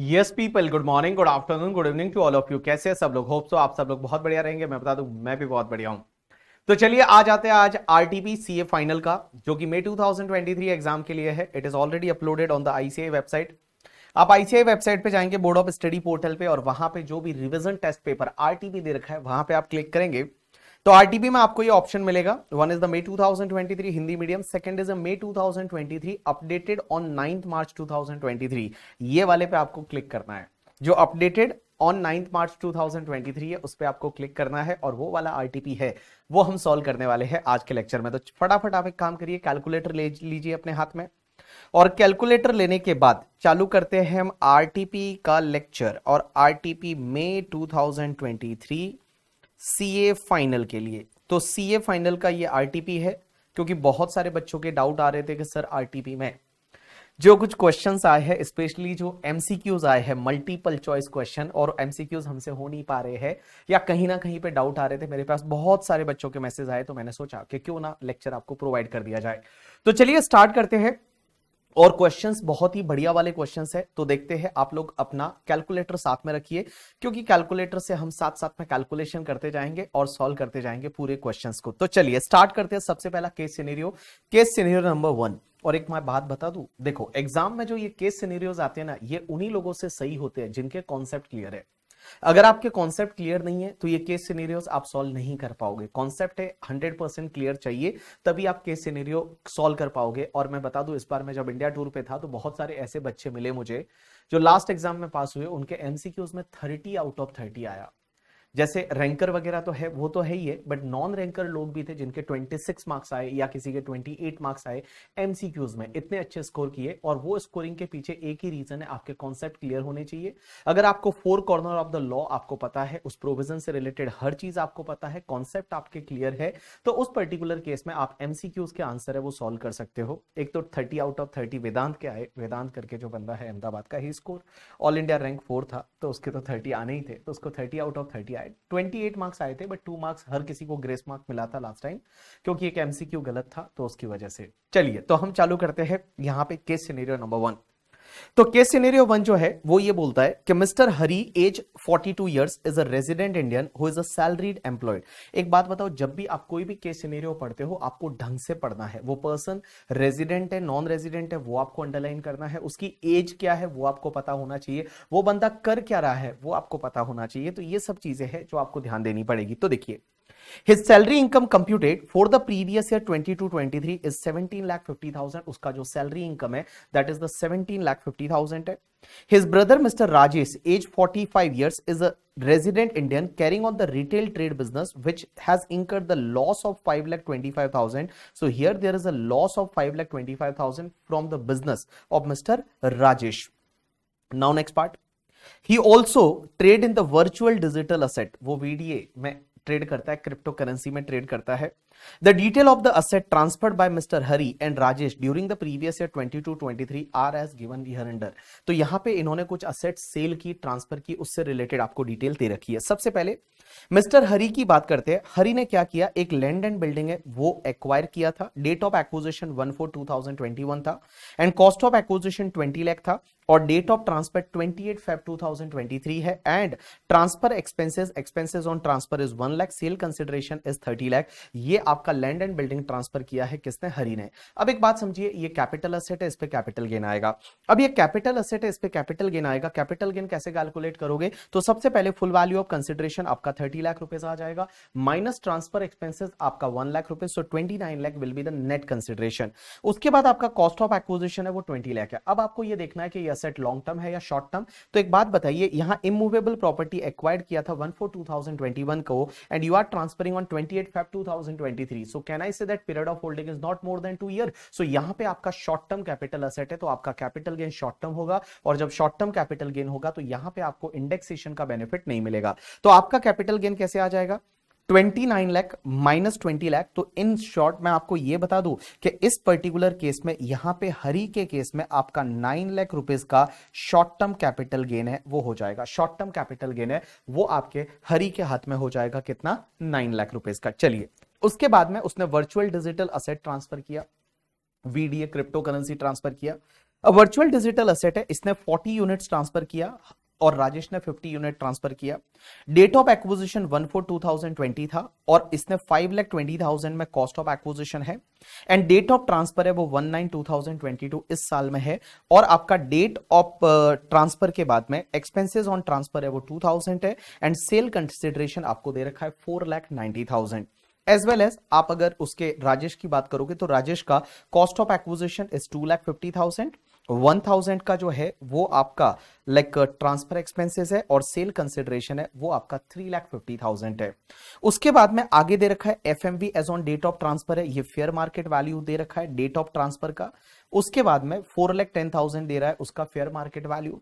Yes people good morning good afternoon good evening to all of you कैसे सब लोग hope so आप सब लोग बहुत बढ़िया रहेंगे मैं बता दूं मैं भी बहुत बढ़िया हूं तो चलिए आ जाते हैं आज R T C A final का जो कि मई 2023 एग्जाम के लिए है it is already uploaded on the ICA website आप आईसीआई वेबसाइट पे जाएंगे बोर्ड ऑफ स्टडी पोर्टल पे और वहां पे जो भी रिविजन टेस्ट पेपर आर दे रखा है वहां पे आप क्लिक करेंगे तो आरटीपी में आपको ये ऑप्शन मिलेगा one is the May 2023 Hindi medium second is the May 2023 updated on ninth March 2023 ये वाले पे आपको क्लिक करना है जो अपडेटेड ऑन नाइन्थ मार्च 2023 है उस पर आपको क्लिक करना है और वो वाला आर है वो हम सॉल्व करने वाले हैं आज के लेक्चर में तो फटाफट आप एक काम करिए कैलकुलेटर ले लीजिए अपने हाथ में और कैलकुलेटर लेने के बाद चालू करते हैं हम आर का लेक्चर और आरटीपी मई टू सीए फाइनल के लिए तो सीए फाइनल का ये आरटीपी है क्योंकि बहुत सारे बच्चों के डाउट आ रहे थे कि सर आरटीपी में जो कुछ क्वेश्चंस आए हैं स्पेशली जो एमसीक्यूज आए हैं मल्टीपल चॉइस क्वेश्चन और एमसीक्यूज हमसे हो नहीं पा रहे हैं या कहीं ना कहीं पे डाउट आ रहे थे मेरे पास बहुत सारे बच्चों के मैसेज आए तो मैंने सोचा कि क्यों ना लेक्चर आपको प्रोवाइड कर दिया जाए तो चलिए स्टार्ट करते हैं और क्वेश्चंस बहुत ही बढ़िया वाले क्वेश्चंस है तो देखते हैं आप लोग अपना कैलकुलेटर साथ में रखिए क्योंकि कैलकुलेटर से हम साथ साथ में कैलकुलेशन करते जाएंगे और सॉल्व करते जाएंगे पूरे क्वेश्चंस को तो चलिए स्टार्ट करते हैं सबसे पहला case scenario case scenario number one और एक मैं बात बता दू देखो एग्जाम में जो ये केस सिनेरियोज आते हैं ना ये उन्हीं लोगों से सही होते हैं जिनके कॉन्सेप्ट क्लियर है अगर आपके कॉन्सेप्ट क्लियर नहीं है तो ये केस सिनेरियो आप सॉल्व नहीं कर पाओगे कॉन्सेप्ट है परसेंट क्लियर चाहिए तभी आप केस सिनेरियो सॉल्व कर पाओगे और मैं बता दू इस बार मैं जब इंडिया टूर पे था तो बहुत सारे ऐसे बच्चे मिले मुझे जो लास्ट एग्जाम में पास हुए उनके एमसीक्यूज में थर्टी आउट ऑफ थर्टी आया जैसे रैंकर वगैरह तो है वो तो है ही है बट नॉन रैंकर लोग भी थे जिनके 26 मार्क्स आए या किसी के 28 मार्क्स आए एम में इतने अच्छे स्कोर किए और वो स्कोरिंग के पीछे एक ही रीजन है आपके कॉन्सेप्ट क्लियर होने चाहिए अगर आपको four corner of the law आपको पता है उस प्रोविजन से रिलेटेड हर चीज आपको पता है कॉन्सेप्ट आपके क्लियर है तो उस पर्टिकुलर केस में आप एम के आंसर है वो सॉल्व कर सकते हो एक तो thirty out of thirty Vedant के आए वेदांत करके जो बंदा है अहमदाबाद का ही score all India rank four था तो उसके तो थर्टी आने ही थे तो उसको thirty out of thirty twenty eight marks आए थे बट टू मार्क्स हर किसी को ग्रेस मार्क मिला था लास्ट टाइम क्योंकि एक एमसीक्यू गलत था तो उसकी वजह से चलिए तो हम चालू करते हैं यहाँ पे केस सिनेरियो नंबर वन तो केस सिनेरियो वन जो है वो ये बोलता है कि Mister Hari age 42 two years is a resident Indian who is a salaried employed एक बात बताओ जब भी आप कोई भी केस सिनेरियो पढ़ते हो आपको ढंग से पढ़ना है वो पर्सन रेजिडेंट है नॉन रेजिडेंट है वो आपको अंडरलाइन करना है उसकी एज क्या है वो आपको पता होना चाहिए वो बंदा कर क्या रहा है वो आपको पता होना चाहिए तो ये सब चीजें हैं जो आपको ध्यान देनी पड़ेगी तो देखिए his salary income computed for the previous year 22 23 is 17 lakh 50,000 उसका जो सैलरी इनकम है दैट इज द 17 लाख 50,000 है His brother, Mr. Rajesh, age 45 years, is a resident Indian carrying on the retail trade business, which has incurred the loss of 5 lakh 25,000. So here there is a loss of 5 lakh 25,000 from the business of Mr. Rajesh. Now next part. He also trade in the virtual digital asset, वो VDA में trade करता है crypto currency में trade करता है The detail of the asset transferred by Mr. Hari and Rajesh during the previous year 22-23 are as given here under. तो यहाँ पे इन्होंने कुछ असेट सेल की ट्रांसफर की उससे रिलेटेड आपको डिटेल दे रखी है सबसे पहले मिस्टर हरी की बात करते हैं हरी ने क्या किया एक लैंड एंड बिल्डिंग है वो एक्वायर किया था date of acquisition 1 four 2021 twenty था and cost of acquisition 20 lakh था और डेट ऑफ ट्रांसफर 28 फेब 2023 है and transfer expenses expenses on transfer is 1 lakh sale consideration is 30 lakh ये आपका लैंड एंड बिल्डिंग ट्रांसफर किया है किसने हरी ने अब एक बात समझिए ये कैपिटल असेट है इस पर कैपिटल गेन आएगा अब ये कैपिटल असेट है इस पर कैपिटल गेन आएगा कैपिटल गेन कैसे कैलकुलेट करोगे तो सबसे पहले फुल वैल्यू ऑफ कंसिडरेशन आपका थर्टी लाख रुपीज आ जाएगा माइनस ट्रांसफर एक्सपेंसिस आपका one lakh rupees so twenty nine lakh will be the net consideration उसके बाद आपका कॉस्ट ऑफ एक्विजिशन है वो ट्वेंटी लाख है अब आपको ये देखना है कि ये असेट लॉन्ग टर्म है या शॉर्ट टर्म तो एक बात बताइए यहाँ इमूवेबल प्रॉपर्टी एक्वायर किया था one four two thousand twenty one को and you are transferring on twenty eight five two thousand twenty 2023 so can I say that period of holding is not more than two year so यहां पे आपका short term capital asset है तो आपका capital gain short term होगा और जब short term capital gain होगा तो यहां पे आपको इंडेक्सेशन का बेनिफिट नहीं मिलेगा तो आपका कैपिटल गेन कैसे आ जाएगा 29 लाख माइनस 20 लाख तो इन शॉर्ट मैं आपको ये बता दूं कि इस पर्टिकुलर केस में यहां पे हरी के केस में आपका 9 लाख रुपीस का शॉर्ट टर्म कैपिटल गेन है वो हो जाएगा शॉर्ट टर्म कैपिटल गेन है वो आपके हरी के हाथ में हो जाएगा कितना 9 लाख रुपीस का चलिए उसके बाद में उसने वर्चुअल डिजिटल असेट ट्रांसफर किया वीडीए क्रिप्टो करेंसी ट्रांसफर किया अब वर्चुअल डिजिटल असेट है इसने 40 यूनिट्स ट्रांसफर किया और राजेश ने 50 यूनिट ट्रांसफर किया date of acquisition one four two thousand twenty था और इसने फाइव लैख ट्वेंटी थाउजेंड में कॉस्ट ऑफ एक्विजिशन है एंड डेट ऑफ ट्रांसफर है वो one nine two thousand twenty two इस साल में है और आपका डेट ऑफ ट्रांसफर के बाद में एक्सपेंसेस ऑन ट्रांसफर है वो टू थाउजेंड है एंड सेल कंसिडरेशन आपको दे रखा है four lakh ninety thousand as well as आप अगर उसके राजेश की बात करोगे तो राजेश का cost of acquisition is two lakh fifty thousand one thousand का जो है वो आपका लाइक ट्रांसफर एक्सपेंसेस है और सेल कंसिडरेशन है वो आपका थ्री लैख फिफ्टी थाउजेंड है उसके बाद में आगे दे रखा है F M V as on date of transfer है ये फेयर मार्केट वैल्यू दे रखा है डेट ऑफ ट्रांसफर का उसके बाद में फोर लैख टेन थाउजेंड दे रहा है उसका फेयर मार्केट वैल्यू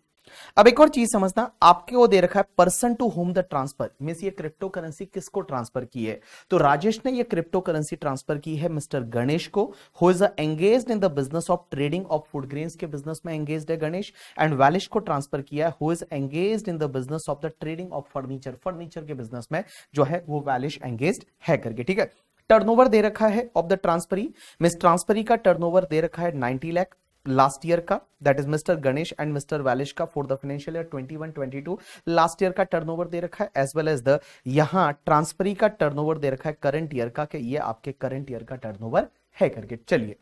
अब एक और चीज समझना आपके वो दे रखा है person to whom the transfer mean ये क्रिप्टो करेंसी किसको ट्रांसफर की है तो राजेश ने ये क्रिप्टो करेंसी ट्रांसफर की है मिस्टर गणेश को who is engage in the business of trading of food grain के बिजनेस में एंगेज है गणेश एंड वैलिश को ट्रांसफर किया है who is engage in the business of the trading of furniture furniture के बिजनेस में जो है वो वैलिश एंगेज है करके ठीक है टर्नओवर दे रखा है of the transferee miss transferee का टर्नओवर दे रखा है 90 लाख लास्ट ईयर का that is mister Ganesh and mister Valish का for the financial year 21 22 last year का टर्नओवर दे रखा है एज वेल एज द यहां ट्रांसफरी का टर्नओवर दे रखा है करंट ईयर का कि ये आपके करंट ईयर का टर्नओवर है करके चलिए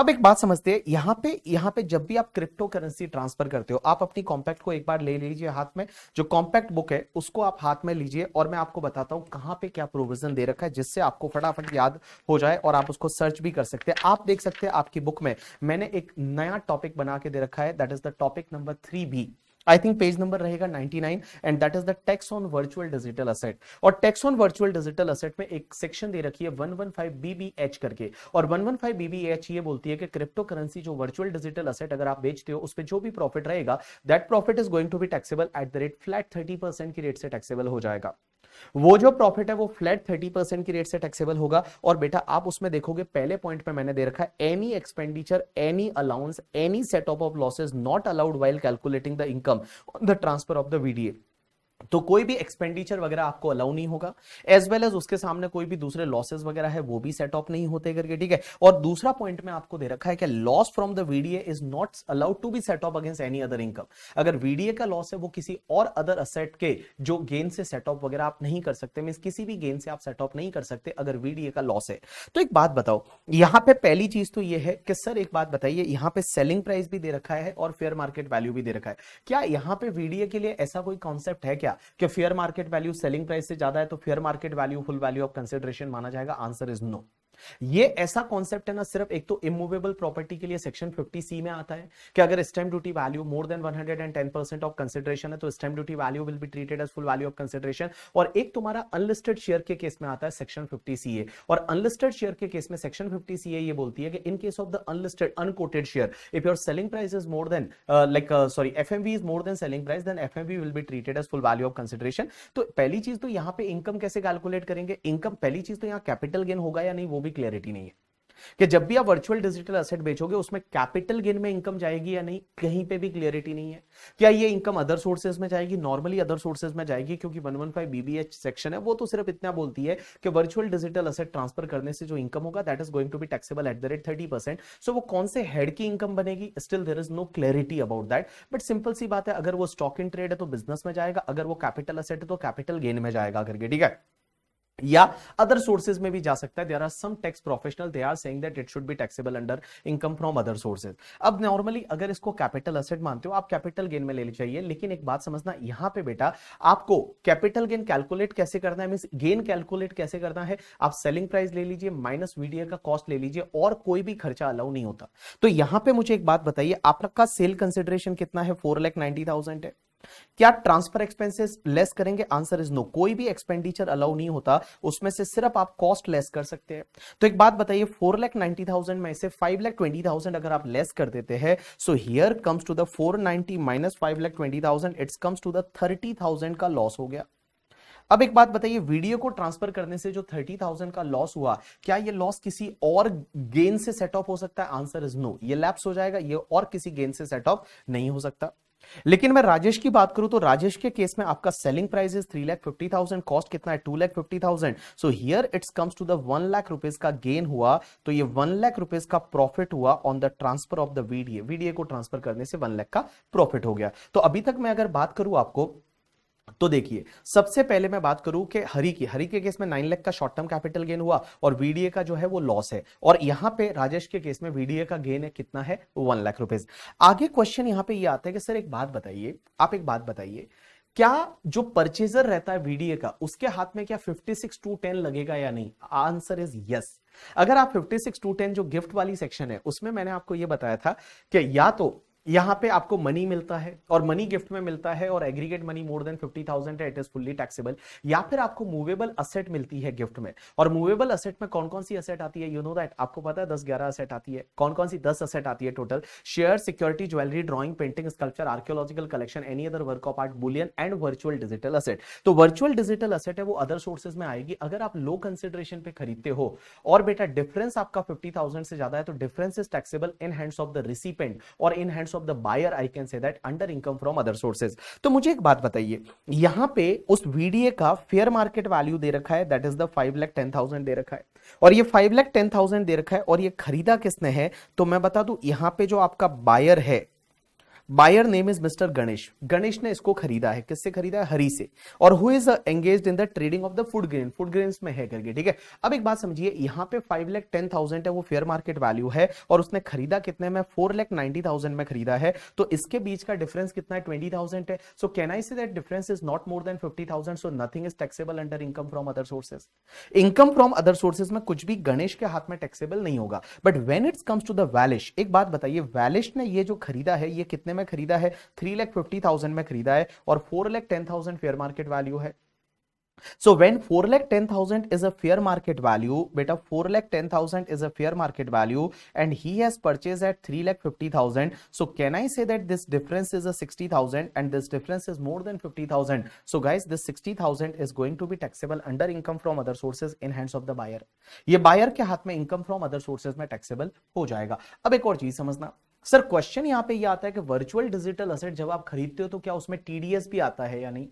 अब एक बात समझते हैं यहाँ पे यहाँ पे जब भी आप क्रिप्टो करेंसी ट्रांसफर करते हो आप अपनी कॉम्पैक्ट को एक बार ले लीजिए हाथ में जो कॉम्पैक्ट बुक है उसको आप हाथ में लीजिए और मैं आपको बताता हूँ कहाँ पे क्या प्रोविजन दे रखा है जिससे आपको फटाफट याद हो जाए और आप उसको सर्च भी कर सकते हैं आप देख सकते हैं आपकी बुक में मैंने एक नया टॉपिक बना के दे रखा है that is the topic number three B I think page number रहेगा 99 and that is the tax on virtual digital asset और tax on virtual digital asset में एक सेक्शन दे रखी है 115 बीबीएच करके और 115 बीबीएच ये बोलती है कि क्रिप्टो करेंसी जो वर्चुअल डिजिटल असेट अगर आप बेचते हो उस पर जो भी प्रॉफिट रहेगा that profit is going to be taxable at the rate flat thirty की रेट से टैक्सेबल हो जाएगा वो जो प्रॉफिट है वो फ्लैट थर्टी परसेंट की रेट से टैक्सेबल होगा और बेटा आप उसमें देखोगे पहले पॉइंट पे मैंने दे रखा है any expenditure any allowance any setup of losses not allowed while calculating the income on the transfer of the VDA तो कोई भी एक्सपेंडिचर वगैरह आपको अलाउ नहीं होगा एज वेल एज उसके सामने कोई भी दूसरे लॉसेस वगैरह है वो भी सेट ऑफ नहीं होते करके ठीक है और दूसरा पॉइंट में आपको दे रखा है कि loss from the VDA is not allowed to be set off against any other income अगर वीडीए का लॉस है वो किसी और अदर असेट के जो गेन से सेट ऑफ वगैरह आप नहीं कर सकते मीन किसी भी गेन से आप सेट ऑफ नहीं कर सकते अगर वीडीए का लॉस है तो एक बात बताओ यहां पर पहली चीज तो ये है कि सर एक बात बताइए यहां पर सेलिंग प्राइस भी दे रखा है और फेयर मार्केट वैल्यू भी दे रखा है क्या यहां पर वीडीए के लिए ऐसा कोई कॉन्सेप्ट है क्या गया कि fair market value selling price से ज्यादा है तो fair market value full value of consideration माना जाएगा आंसर इज नो ये ऐसा कॉन्सेप्ट है ना सिर्फ एक तो इमूवेबल प्रॉपर्टी के लिए सेक्शन 50 सी में आता है कि अगर stamp duty value more than 110 percent of consideration है तो stamp duty value will be treated as full value of consideration और एक तुम्हारा अनलिस्टेड शेयर के केस में आता है सेक्शन फिफ्टी सी ए और अनलिस्टेड शेयर के केस में सेक्शन फिफ्टी सी ये बोलती है कि in case of the unlisted unquoted share if your selling price is more than like sorry F M is more than selling price then F M will be treated as full value of consideration तो पहली चीज तो यहाँ पे income कैसे calculate करेंगे income पहली चीज तो यहाँ कैपिटल गेन होगा या नहीं वो भी क्लियरिटी नहीं है कि जब भी आप वर्चुअल डिजिटल असेट बेचोगे उसमें कैपिटल गेन में इनकम जाएगी या नहीं कहीं पे भी क्लियरिटी नहीं है क्या ये इनकम अदर सोर्सेज में जाएगी नॉर्मली अदर सोर्सेज में जाएगी क्योंकि 115 बीबीएच सेक्शन है वो तो सिर्फ इतना बोलती है कि वर्चुअल डिजिटल असेट ट्रांसफर करने से जो इनकम होगा that is going to be taxable at the rate thirty percent so वो कौन से हेड की इनकम बनेगी still there is no clarity about that but simple सी बात है अगर वो स्टॉक इन ट्रेड है तो बिजनेस में जाएगा अगर वो कैपिटल असेट है तो कैपिटल गेन में जाएगा करके ठीक है या अदर सोर्सेज में भी जा सकता है there are some tax professional they are saying that it should be taxable under income from other sources अब नॉर्मली अगर इसको कैपिटल असेट मानते हो आप कैपिटल गेन में ले चाहिए लेकिन एक बात समझना यहां पे बेटा आपको कैपिटल गेन कैलकुलेट कैसे करना है मीन गेन कैलकुलेट कैसे करना है आप सेलिंग प्राइस ले लीजिए माइनस वीडियो का कॉस्ट ले लीजिए और कोई भी खर्चा अलाउ नहीं होता तो यहां पर मुझे एक बात बताइए आपका सेल कंसिडरेशन कितना है फोर लैख नाइनटी थाउजेंड है क्या ट्रांसफर एक्सपेंसेस लेस करेंगे आंसर इज नो कोई भी एक्सपेंडिचर अलाउ नहीं होता उसमें से सिर्फ आप कॉस्ट लेस कर सकते हैं तो एक बात बताइए फोर लैख नाइनटी थाउजेंड में से फाइव लैख ट्वेंटी थाउजेंड अगर आप लेस कर देते हैं so here comes to the four ninety minus five lakh twenty thousand it's comes to the thirty thousand का लॉस हो गया अब एक बात बताइए वीडियो को ट्रांसफर करने से जो थर्टी थाउजेंड का लॉस हुआ क्या ये लॉस किसी और गेन से सेट ऑफ हो सकता है आंसर इज नो ये लैप्स हो जाएगा ये और किसी गेन से सेट ऑफ नहीं हो सकता लेकिन मैं राजेश की बात करूं तो राजेश के केस में आपका selling price is three lakh fifty thousand cost कितना है two lakh fifty thousand so here it's comes to the one lakh rupees का गेन हुआ तो ये वन लाख रुपीज का प्रॉफिट हुआ on the transfer of the VDA VDA को ट्रांसफर करने से वन लाख का प्रॉफिट हो गया तो अभी तक मैं अगर बात करूं आपको तो देखिए सबसे पहले मैं बात करूं कि हरी की हरी के केस में नाइन लाख का शॉर्ट टर्म कैपिटल गेन हुआ और वीडीए का जो है वो लॉस है और यहां पे राजेश के केस में वीडीए का गेन है कितना है वन लाख रुपीज आगे क्वेश्चन यहां पे ये यह आता है कि सर एक बात बताइए आप एक बात बताइए क्या जो परचेजर रहता है वीडीए का उसके हाथ में क्या फिफ्टी सिक्स टू टेन लगेगा या नहीं आंसर इज यस अगर आप फिफ्टी सिक्स टू टेन जो गिफ्ट वाली सेक्शन है उसमें मैंने आपको यह बताया था कि या तो यहाँ पे आपको मनी मिलता है और मनी गिफ्ट में मिलता है और aggregate money more than fifty thousand है इट इज फुल्ली टैक्सेबल या फिर आपको मूवेबल असेट मिलती है गिफ्ट में और मूवेबल असेट में कौन कौन सी असेट आती है यू नो दैट आपको पता है दस ग्यारह असेट आती है कौन कौन सी दस असेट आती है total share security jewellery drawing painting sculpture archaeological collection any other work of art bullion and virtual digital asset तो वर्चुअल डिजिटल असेट है वो अदर सोर्सेज में आएगी अगर आप लो कंसिडरेशन पे खरीदते हो और बेटा डिफरेंस आपका फिफ्टी से ज्यादा है तो difference is taxable in hands of the recipient और in hands interest of the buyer I can say that under income from other sources तो मुझे एक बात बताइए यहां पे उस वीडीए का फेयर मार्केट वैल्यू दे रखा है that is the five lakh ten thousand दे रखा है और ये फाइव लैख टेन थाउजेंड दे रखा है और ये खरीदा किसने है तो मैं बता दू यहां पे जो आपका बायर है buyer name is mister Ganesh Ganesh ने इसको खरीदा है किससे खरीदा है हरी से और who is engage in the trading of the food grain food grain में है करके ठीक है अब एक बात समझिए यहाँ पे फाइव लैख टेन थाउजेंड है वो फेयर मार्केट वैल्यू है और उसने खरीदा कितने में फोर लैख नाइनटी थाउजेंड में खरीदा है तो इसके बीच का डिफरेंस कितना है ट्वेंटी थाउजेंड है so can I see that difference is not more than fifty thousand so nothing is taxable under income from other sources income from other sources में कुछ भी गणेश के हाथ में टैक्सेबल नहीं होगा but when it's comes to the Valish एक बात बताइए वैलिश ने ये जो खरीदा है ये कितने में में खरीदा है थ्री लैख फिफ्टी थाउजेंड में खरीदा है और four lakh ten thousand fair market value है so when four lakh ten thousand is a fair market value बेटा four lakh ten thousand is a fair market value and he has purchase at three lakh fifty thousand so can I say that this difference is a sixty thousand and this difference is more than fifty thousand so guys this sixty thousand is going to be taxable under income from other sources in hands of the buyer ये buyer के हाथ में income from other sources में taxable हो जाएगा अब एक और चीज समझना सर क्वेश्चन यहाँ पे ये आता है कि वर्चुअल डिजिटल असेट जब आप खरीदते हो तो क्या उसमें टीडीएस भी आता है या नहीं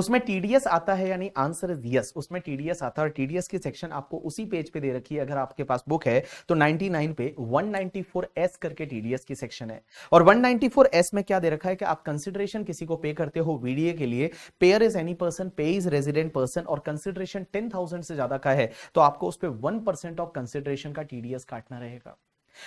उसमें टीडीएस आता है यानी आंसर इज यस उसमें टीडीएस आता है और टीडीएस की सेक्शन आपको उसी पेज पे दे रखी है अगर आपके पास बुक है तो 99 पे 194S करके टीडीएस की सेक्शन है और 194S में क्या दे रखा है कि आप कंसिडरेशन किसी को पे करते हो वीडीए के लिए payer is any person payee is resident person और कंसिडरेशन टेन से ज्यादा का है तो आपको उस पर वन ऑफ कंसिडरेशन का टीडीएस काटना रहेगा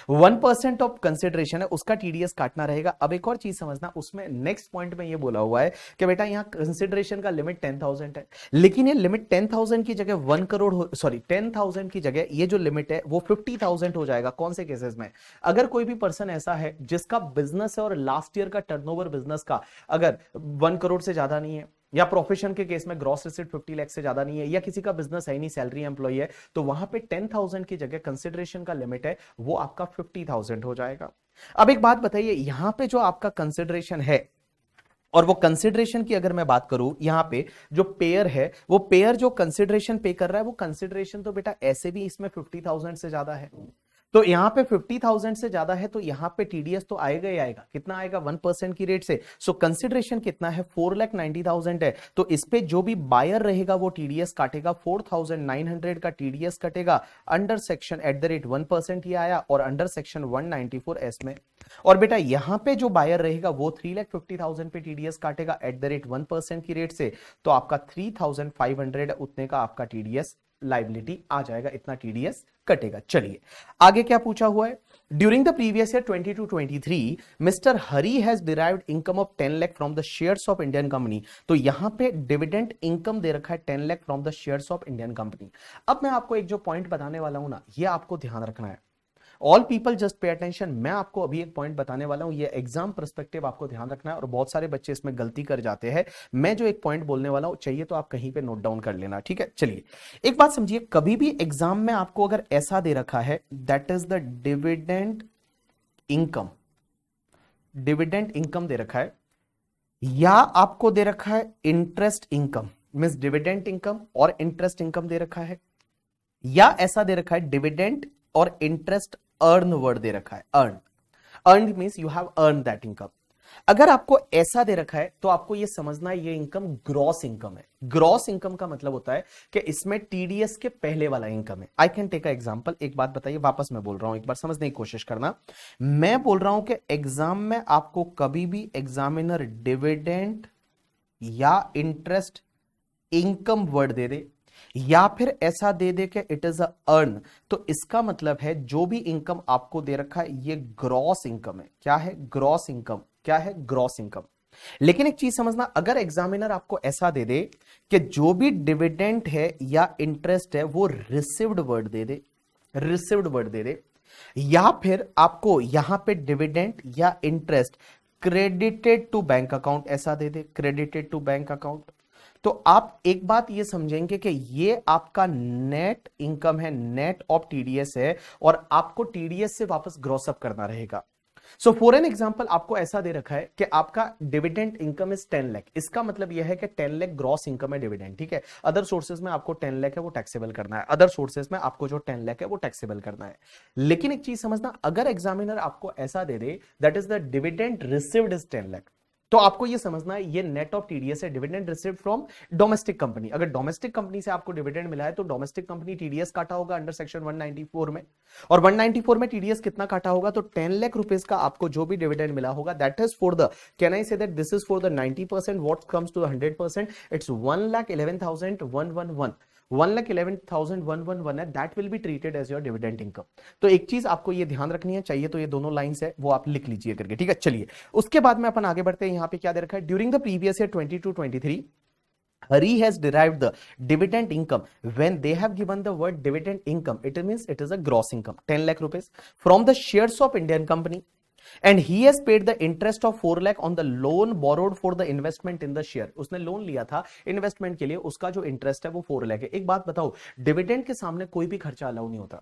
वन परसेंट ऑफ कंसिडरेशन है उसका टीडीएस काटना रहेगा अब एक और चीज समझना उसमें नेक्स्ट पॉइंट में ये बोला हुआ है कि बेटा यहां कंसिडरेशन का लिमिट टेन थाउजेंड है लेकिन ये लिमिट टेन थाउजेंड की जगह one crore sorry ten thousand की जगह ये जो लिमिट है वो फिफ्टी थाउजेंड हो जाएगा कौन से केसेस में अगर कोई भी पर्सन ऐसा है जिसका बिजनेस है और लास्ट ईयर का टर्न बिजनेस का अगर वन करोड़ से ज्यादा नहीं है या प्रोफेशन के केस में ग्रॉस रिसिट फिफ्टी लाख से ज्यादा नहीं है या किसी का बिजनेस है नहीं सैलरी एम्प्लॉय है तो वहां पे थाउजेंड की जगह कंसिडरेशन का लिमिट है वो आपका फिफ्टी थाउजेंड हो जाएगा अब एक बात बताइए यहां पे जो आपका कंसिडरेशन है और वो कंसिडरेशन की अगर मैं बात करूं यहाँ पे जो पेयर है वो पेयर जो कंसिडरेशन पे कर रहा है वो कंसिडरेशन तो बेटा ऐसे भी इसमें फिफ्टी थाउजेंड से ज्यादा है तो यहां पे 50,000 से ज्यादा है तो यहाँ पे टीडीएस तो आएगा ही आएगा कितना आएगा वन परसेंट की रेट से सो so, कंसिडरेशन कितना है फोर लैख नाइन्टी थाउजेंड है तो इस पे जो भी बायर रहेगा वो टीडीएस काटेगा फोर थाउजेंड नाइन हंड्रेड का टीडीएस कटेगा under section at the rate one percent ही आया और under section one ninety four S में और बेटा यहाँ पे जो बायर रहेगा वो थ्री लैख फिफ्टी थाउजेंड पे टीडीएस काटेगा at the rate one percent की रेट से तो आपका थ्री थाउजेंड फाइव हंड्रेड उतने का आपका टीडीएस लाइबिलिटी आ जाएगा इतना टीडीएस कटेगा चलिए आगे क्या पूछा हुआ है during the previous year 22 to 23 mister Hari has derive income of 10 lakh from the shares of Indian company तो यहां पे डिविडेंड इनकम दे रखा है 10 lakh from the shares of Indian company अब मैं आपको एक जो पॉइंट बताने वाला हूं ना ये आपको ध्यान रखना है all people just pay attention मैं आपको अभी एक पॉइंट बताने वाला हूं ये एग्जाम परस्पेक्टिव आपको ध्यान रखना है और बहुत सारे बच्चे इसमें गलती कर जाते हैं मैं जो एक पॉइंट बोलने वाला हूं चाहिए तो आप कहीं पे नोट डाउन कर लेना ठीक है चलिए एक बात समझिए कभी भी एग्जाम में आपको अगर ऐसा दे रखा है that is the dividend income dividend income दे रखा है या आपको दे रखा है interest income mean dividend income और इंटरेस्ट इनकम दे रखा है या ऐसा दे रखा है डिविडेंट और इंटरेस्ट अर्न वर्ड दे रखा है earn earn means you have earn that income अगर आपको ऐसा दे रखा है तो आपको यह समझना है ये इनकम ग्रॉस इनकम है ग्रॉस इनकम का मतलब होता है कि इसमें टीडीएस के पहले वाला इनकम है आई कैन टेक एग्जाम्पल एक बात बताइए वापस मैं बोल रहा हूं एक बार समझने की कोशिश करना मैं बोल रहा हूं कि एग्जाम में आपको कभी भी एग्जामिनर डिविडेंट या इंटरेस्ट इनकम वर्ड दे दे या फिर ऐसा दे दे के इट इज अर्न तो इसका मतलब है जो भी इनकम आपको दे रखा है ये ग्रॉस इनकम है क्या है ग्रॉस इनकम क्या है ग्रॉस इनकम लेकिन एक चीज समझना अगर एग्जामिनर आपको ऐसा दे दे कि जो भी डिविडेंट है या इंटरेस्ट है वो रिसिव्ड वर्ड दे दे रिसिव्ड वर्ड दे दे या फिर आपको यहां पे डिविडेंट या interest credited to bank account ऐसा दे दे क्रेडिटेड टू बैंक अकाउंट तो आप एक बात ये समझेंगे कि ये आपका नेट इनकम है नेट ऑफ टीडीएस है और आपको टीडीएस से वापस ग्रॉसअप करना रहेगा सो फॉर एन एग्जाम्पल आपको ऐसा दे रखा है कि आपका dividend income is ten lakh इसका मतलब यह है कि टेन लैख ग्रॉस इनकम है डिविडेंड ठीक है अदर सोर्सेज में आपको टेन लैख है वो टैक्सेबल करना है अदर सोर्सेज में आपको जो टेन लैख है वो टैक्सेबल करना है लेकिन एक चीज समझना अगर एग्जामिनर आपको ऐसा दे दे that is the dividend received is ten lakh तो आपको ये समझना है ये नेट ऑफ टीडीएस है dividend receive from domestic company अगर डोमेस्टिक कंपनी से आपको डिविडेंड मिला है तो डोमेस्टिक कंपनी टीडीएस काटा होगा अंडर सेक्शन 194 में और 194 में टीडीएस कितना काटा होगा तो 10 लाख रुपीस का आपको जो भी डिविडेंड मिला होगा that is for the can I say that this is for the 90% what comes to 100% it's one lakh one one lakh eleven thousand one one one है that will be treated as your dividend income तो एक चीज आपको ये ध्यान रखनी है चाहिए तो ये दोनों लाइन्स है वो आप लिख लीजिए करके ठीक है चलिए उसके बाद में अपन आगे बढ़ते हैं यहाँ पे क्या दे रखा है during the previous year twenty two twenty three Hari has derived the dividend income. When they have given the word dividend income, it means it is a gross income, 10 lakh rupees from the shares of Indian company and he has paid the interest of four lakh on the loan borrowed for the investment in the share उसने loan लिया था investment के लिए उसका जो interest है वो four lack है एक बात बताओ डिविडेंड के सामने कोई भी खर्चा अलाउ नहीं होता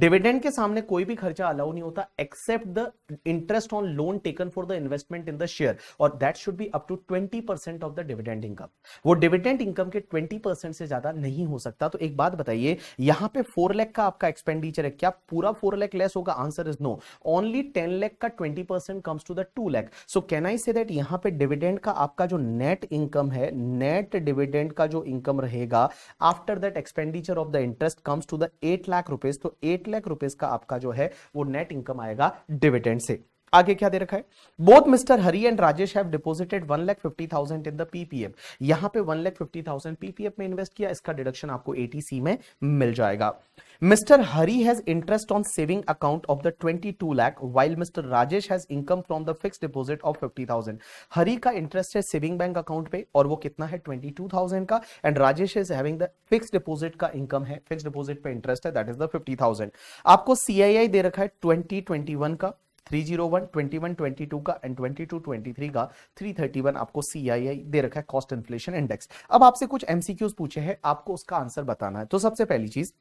डिविडेंड के सामने कोई भी खर्चा अलाउ नहीं होता except the interest on loan taken for the investment in the share और that should be up to 20 percent of the dividend income वो डिविडेंड इनकम के 20 परसेंट से ज्यादा नहीं हो सकता तो एक बात बताइए यहां पे 4 लाख का आपका एक्सपेंडिचर है क्या पूरा 4 लाख लेस होगा answer is no only 10 lakh का 20 percent comes to the 2 lakh so can I say that यहां पे डिविडेंड का आपका जो नेट इनकम है नेट डिविडेंड का जो इनकम रहेगा after that expenditure of the interest comes to the eight lakh rupees तो एट लाख रुपीज का आपका जो है वो नेट इनकम आएगा डिविडेंड से आगे क्या दे रखा है both mister Hari and Rajesh have deposited one lakh fifty thousand in the PPF यहां पे one lakh fifty thousand PPF में इन्वेस्ट किया इसका डिडक्शन आपको एटीसी में मिल जाएगा mister Hari has interest on saving account of the twenty two lakh while mister Rajesh has income from the fix deposit of fifty thousand Hari का इंटरेस्ट है सेविंग बैंक अकाउंट पे और वो कितना है ट्वेंटी टू थाउजेंड का and Rajesh is having the fix deposit का income है फिक्स डिपॉजिट पे इंटरेस्ट है that is the fifty thousand आपको सीआईआई दे रखा है ट्वेंटी ट्वेंटी वन का three zero one twenty one twenty two का and twenty two twenty three का थ्री थर्टी वन आपको सी आई आई दे रखा है कॉस्ट इन्फ्लेशन इंडेक्स अब आपसे कुछ एमसीक्यूज पूछे हैं आपको उसका आंसर बताना है तो सबसे पहली चीज़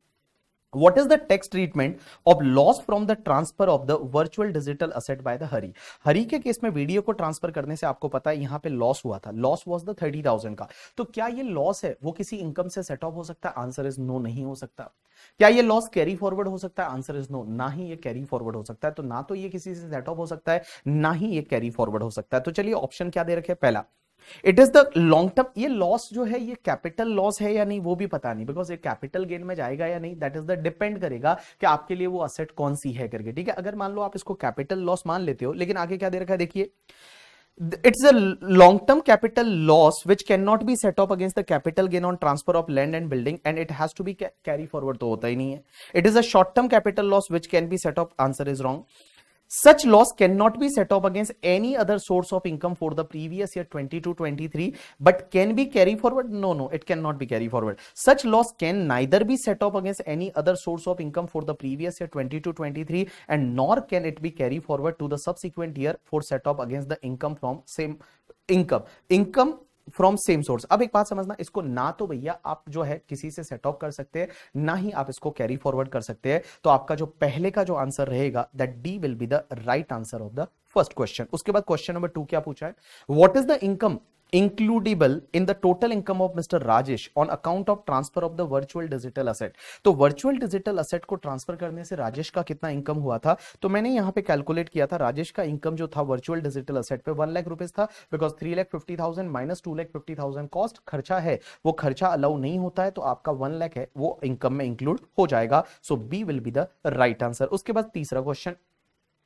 what is the tax treatment of loss from the transfer of the virtual digital asset by the हरी हरी के केस में वीडियो को ट्रांसफर करने से आपको पता है यहाँ पे लॉस हुआ था loss was the thirty thousand का तो क्या ये लॉस है वो किसी इनकम से सेट ऑफ हो सकता है आंसर इज नो नहीं हो सकता क्या ये लॉस कैरी फॉरवर्ड हो सकता है आंसर इज नो ना ही ये कैरी फॉरवर्ड हो सकता है तो ना तो ये किसी से सेट ऑफ हो सकता है ना ही ये कैरी फॉरवर्ड हो सकता है तो चलिए ऑप्शन क्या दे रखे पहला it is the long term ये लॉस जो है ये कैपिटल लॉस है या नहीं वो भी पता नहीं बिकॉज ये कैपिटल गेन में जाएगा या नहीं दैट इज द डिपेंड करेगा कि आपके लिए वो असेट कौन सी है करके ठीक है अगर मान लो आप इसको कैपिटल लॉस मान लेते हो लेकिन आगे क्या दे रखा है देखिए it's a long term capital loss which can not be set up against the capital gain on transfer of land and building and it has to be carry forward तो होता ही नहीं है it is a short term capital loss which can be set up answer is wrong Such loss cannot be set off against any other source of income for the previous year 22-23 but can be carried forward? No, no, it cannot be carried forward. Such loss can neither be set off against any other source of income for the previous year 22-23 and nor can it be carried forward to the subsequent year for set off against the income from same income. Income from same source अब एक बात समझना इसको ना तो भैया आप जो है किसी से सेट ऑफ कर सकते हैं ना ही आप इसको कैरी फॉरवर्ड कर सकते हैं तो आपका जो पहले का जो आंसर रहेगा that D will be the right answer of the first question उसके बाद क्वेश्चन नंबर टू क्या पूछा है what is the income includible in the total income of mister Rajesh on account of transfer of the virtual digital asset तो virtual digital asset को transfer करने से राजेश का कितना इनकम हुआ था तो मैंने यहां पर कैलकुलेट किया था राजेश का इनकम जो था वर्चुअल डिजिटल असेट पर वन लाख रुपीज था because three lakh fifty thousand minus two lakh fifty thousand cost खर्चा है वो खर्चा अलाउ नहीं होता है तो आपका वन लाख है वो इनकम में इंक्लूड हो जाएगा so B will be the right answer उसके बाद तीसरा question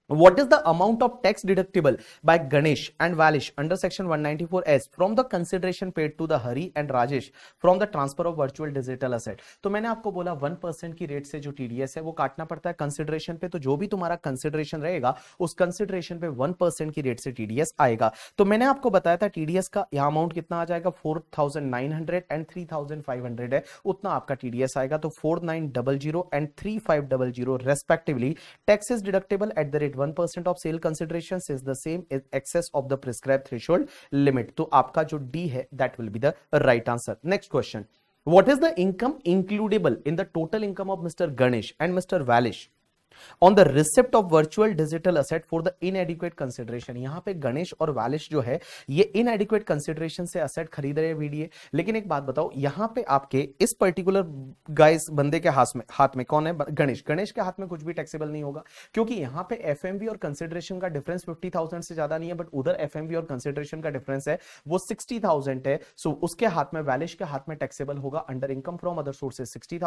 What is the amount of tax deductible by Ganesh and Valish under section 194S from the consideration paid to the Hari and Rajesh from the transfer of virtual digital asset? तो मैंने आपको बोला 1% की rate से जो TDS है वो काटना पड़ता है कंसिडरेशन पे तो जो भी तुम्हारा consideration रहेगा उस कंसिडरेशन पे 1% की रेट से TDS आएगा तो मैंने आपको बताया था TDS का यह अमाउंट कितना आ जाएगा 4900 एंड 3500 है उतना आपका TDS आएगा तो 4900 and 3500 respectively taxes deductible at the rate 1% of sale considerations is the same as excess of the prescribed threshold limit. So, आपका जो D है, that will be the right answer. Next question. What is the income includable in the total income of Mr. Ganesh and Mr. Valish? On the receipt of virtual digital asset for the inadequate consideration यहां पे गणेश और वालिश जो है ये इनएडिक्वेट consideration से asset खरीद रहे video लेकिन एक बात बताओ यहां पे आपके इस पर्टिकुलर गाइस बंदे के हाथ में हाथ में कौन है गणेश गणेश के हाथ में कुछ भी टैक्सेबल नहीं होगा क्योंकि यहां पे एफ और कंसिडरेशन का डिफरेंस फिफ्टी से ज्यादा नहीं है बट उधर एफ और कंसिडरेशन का डिफरेंस है वो सिक्सटी है सो so उसके हाथ में वैलिश के हाथ में टैक्सेबल होगा under income from other sources sixty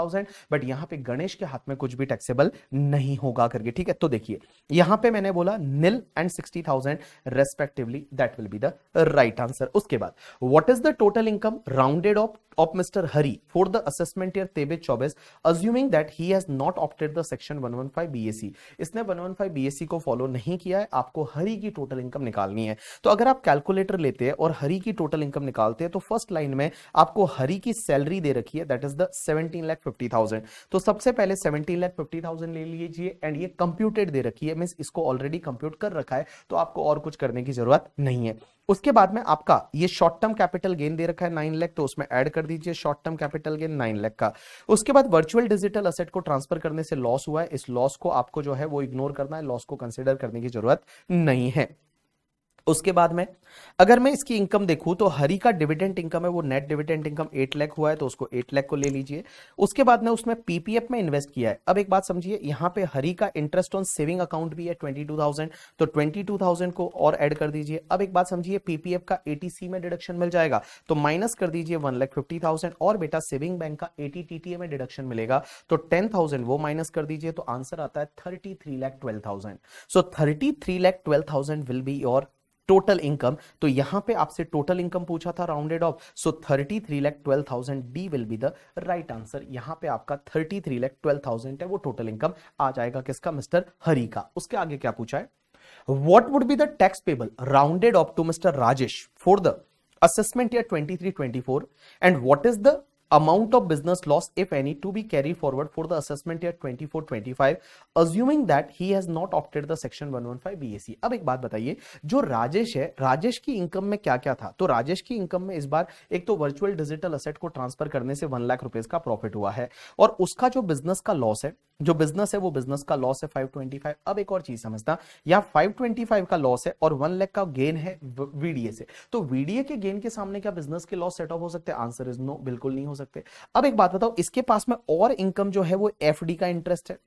but यहां पर गणेश के हाथ में कुछ भी टैक्सेबल नहीं नहीं होगा करके ठीक है तो देखिए यहां पे मैंने बोला nil and sixty thousand respectively that will be the right answer उसके बाद what is the total income rounded off of mister of Mr. Hari for the assessment year 23-24 assuming that he has not opted the section 115 BSc इसने one one 115 BSc को follow नहीं किया है आपको हरी की total income निकालनी है तो अगर आप कैलकुलेटर लेते हैं और हरी की टोटल इनकम निकालते हैं तो फर्स्ट लाइन में आपको हरी की सैलरी दे रखी है that is the seventeen lakh fifty thousand तो सबसे पहले सेवनटीन लैख फिफ्टी थाउजेंड ले लीजिए लिए एंड ये कंप्यूटेड दे रखी है मीन इसको ऑलरेडी कंप्यूट कर रखा है तो आपको और कुछ करने की जरूरत नहीं है उसके बाद में आपका ये शॉर्ट टर्म कैपिटल गेन दे रखा है नाइन लैख तो उसमें ऐड कर दीजिए short term capital gain nine lakh का उसके बाद वर्चुअल डिजिटल असेट को ट्रांसफर करने से लॉस हुआ है इस लॉस को आपको जो है वो इग्नोर करना है लॉस को कंसिडर करने की जरूरत नहीं है उसके बाद में अगर मैं इसकी इनकम देखूं तो हरी का डिविडेंट इनकम है वो net dividend income eight lakh हुआ है तो उसको एट लैख को ले लीजिए उसके बाद में उसमें पीपीएफ में इन्वेस्ट किया है अब एक बात समझिए यहां पे हरी का इंटरेस्ट ऑन सेविंग अकाउंट भी है ट्वेंटी टू थाउजेंड तो ट्वेंटी टू थाउजेंड को और एड कर दीजिए अब एक बात समझिए पीपीएफ का एटीसी में डिडक्शन मिल जाएगा तो माइनस कर दीजिए वन लाख फिफ्टी थाउजेंड और बेटा सेविंग बैंक का एटी टीटीए में डिडक्शन मिलेगा तो टेन थाउजेंड वो माइनस कर दीजिए तो आंसर आता है thirty three lakh twelve thousand so thirty three lakh twelve thousand will be your total income तो यहां पे आपसे टोटल इनकम पूछा था rounded off so thirty three lakh twelve thousand D will be the right answer यहां पे आपका thirty three lakh twelve thousand है वो टोटल इनकम आ जाएगा किसका मिस्टर हरी का उसके आगे क्या पूछा है what would be the tax payable rounded off to mister Rajesh for the assessment या twenty three twenty four and what is the amount of business loss if any to be carried forward for the assessment year 24-25 assuming that he has not opted the section 115 BAC अब एक बात बताइए जो राजेश है राजेश की income में क्या क्या था तो राजेश की इनकम में इस बार एक तो वर्चुअल डिजिटल असेट को ट्रांसफर करने से वन लाख रुपए का प्रॉफिट हुआ है और उसका जो बिजनेस का लॉस है जो बिजनेस है वो बिजनेस का लॉस है 525 अब एक और चीज समझना यहाँ 525 का लॉस है और वन लैख का गेन है वीडीए से तो वीडीए के गेन के सामने क्या बिजनेस के लॉस सेट ऑफ हो सकते हैं आंसर इज नो बिल्कुल नहीं हो सकते अब एक बात बताओ इसके पास में और इनकम जो है वो एफ का इंटरेस्ट है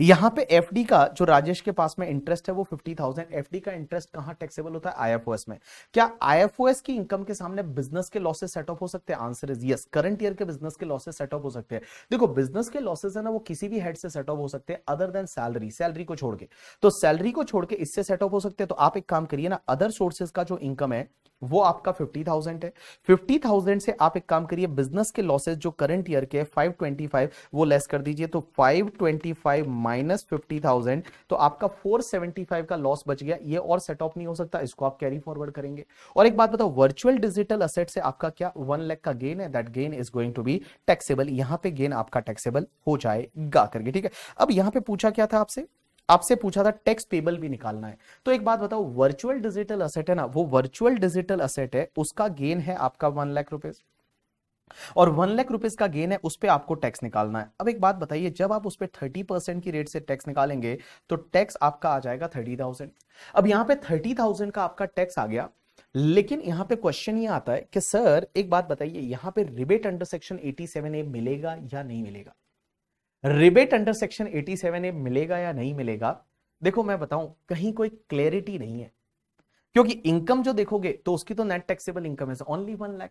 यहां पे एफडी का जो राजेश के पास में इंटरेस्ट है वो फिफ्टी थाउजेंड एफ का इंटरेस्ट कहां टैक्सेबल होता है आईएफओएस में क्या आईएफओएस की इनकम के सामने बिजनेस के लॉसेस सेट ऑफ हो सकते हैं answer is yes current year के बिजनेस के लॉसेस सेट ऑफ हो सकते हैं देखो बिजनेस के लॉसेस है ना वो किसी भी हेड से सेट ऑफ हो सकते हैं अदर देन सैलरी सैलरी को छोड़ के तो सैलरी को छोड़ के इससे सेट ऑफ हो सकते हैं तो आप एक काम करिए ना अदर सोर्सेज का जो इनकम है वो आपका फिफ्टी थाउजेंड है फिफ्टी थाउजेंड से आप एक काम करिए बिजनेस के लॉसेज जो करंट ईयर के फाइव ट्वेंटी फाइव वो लेस कर दीजिए तो five twenty five minus fifty thousand तो आपका फोर सेवेंटी फाइव का लॉस बच गया ये और सेट ऑफ नहीं हो सकता इसको आप कैरी फॉरवर्ड करेंगे और एक बात बताओ वर्चुअल डिजिटल असेट से आपका क्या वन लैख का गेन है that gain is going to be taxable यहां पे गेन आपका टैक्सेबल हो जाएगा करके ठीक है अब यहां पे पूछा क्या था आपसे आपसे पूछा था टैक्स पेबल भी निकालना है तो एक बात बताओ वर्चुअल डिजिटल असेट है ना वो वर्चुअल डिजिटल असेट है उसका गेन है आपका वन लाख रुपए और वन लाख रुपीज का गेन है उस पर आपको टैक्स निकालना है अब एक बात बताइए जब आप उस पर थर्टी परसेंट की रेट से टैक्स निकालेंगे तो टैक्स आपका आ जाएगा थर्टी थाउजेंड अब यहां पे थर्टी थाउजेंड का आपका टैक्स आ गया लेकिन यहां पे क्वेश्चन ये आता है कि सर एक बात बताइए यहां पे रिबेट अंडर सेक्शन 87 ए मिलेगा या नहीं मिलेगा रिबेट अंडर सेक्शन 87 ए मिलेगा या नहीं मिलेगा देखो मैं बताऊं कहीं कोई क्लैरिटी नहीं है क्योंकि इनकम जो देखोगे तो उसकी तो नेट टैक्सेबल इनकम है only one lakh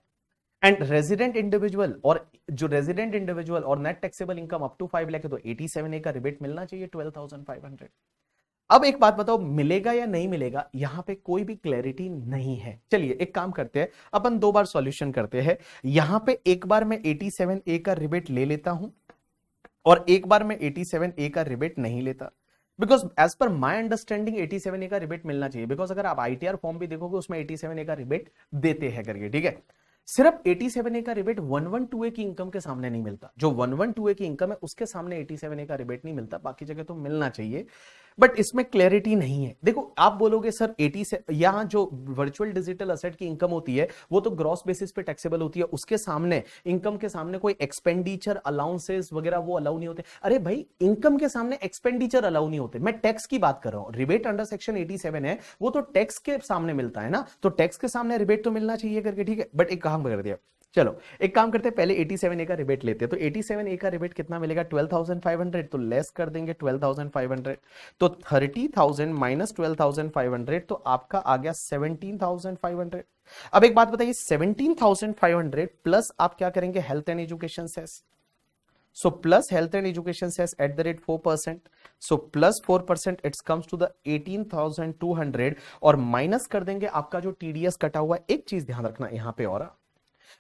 and resident individual और जो रेजिडेंट इंडिविजुअल और net taxable income up to five lakh है तो एटी सेवन ए का रिबेट मिलना चाहिए ट्वेल्व थाउजेंड फाइव हंड्रेड अब एक बात बताओ मिलेगा या नहीं मिलेगा यहां पे कोई भी क्लैरिटी नहीं है चलिए एक काम करते हैं अपन दो बार सॉल्यूशन करते हैं यहां पे एक बार मैं 87 ए का रिबेट ले लेता हूं और एक बार में एटी सेवन ए का रिबेट नहीं लेता because as per my understanding eighty seven A का रिबेट मिलना चाहिए बिकॉज अगर आप आई टी आर फॉर्म भी देखोगे उसमें एटी सेवन ए का रिबेट देते हैं करके ठीक है सिर्फ एटी सेवन ए का rebate one one two A की इनकम के सामने नहीं मिलता जो वन वन टू ए की इनकम है उसके सामने एटी सेवन ए का रिबेट नहीं मिलता बाकी जगह तो मिलना चाहिए बट इसमें क्लैरिटी नहीं है देखो आप बोलोगे सर एटी से यहाँ जो वर्चुअल डिजिटल असेट की इनकम होती है वो तो ग्रॉस बेसिस पे टैक्सेबल होती है उसके सामने इनकम के सामने कोई एक्सपेंडिचर अलाउंसेस वगैरह वो अलाउ नहीं होते अरे भाई इनकम के सामने एक्सपेंडिचर अलाउ नहीं होते मैं टैक्स की बात कर रहा हूँ रिबेट अंडर सेक्शन एटी है वो तो टैक्स के सामने मिलता है ना तो टैक्स के सामने रिबेट तो मिलना चाहिए करके ठीक है बट एक काम कर दिया चलो एक काम करते हैं पहले 87 ए का रिबेट लेते हैं तो 87 ए का रिबेट कितना मिलेगा 12,500 तो लेस कर देंगे 12,500 तो 30,000 माइनस 12,500 तो आपका आ गया 17,500 अब एक बात बताइए 17,500 प्लस आप क्या करेंगे health and education cess so at the rate four percent so plus four percent it's comes to the eighteen thousand two hundred और माइनस कर देंगे आपका जो टीडीएस कटा हुआ एक चीज ध्यान रखना यहां पे और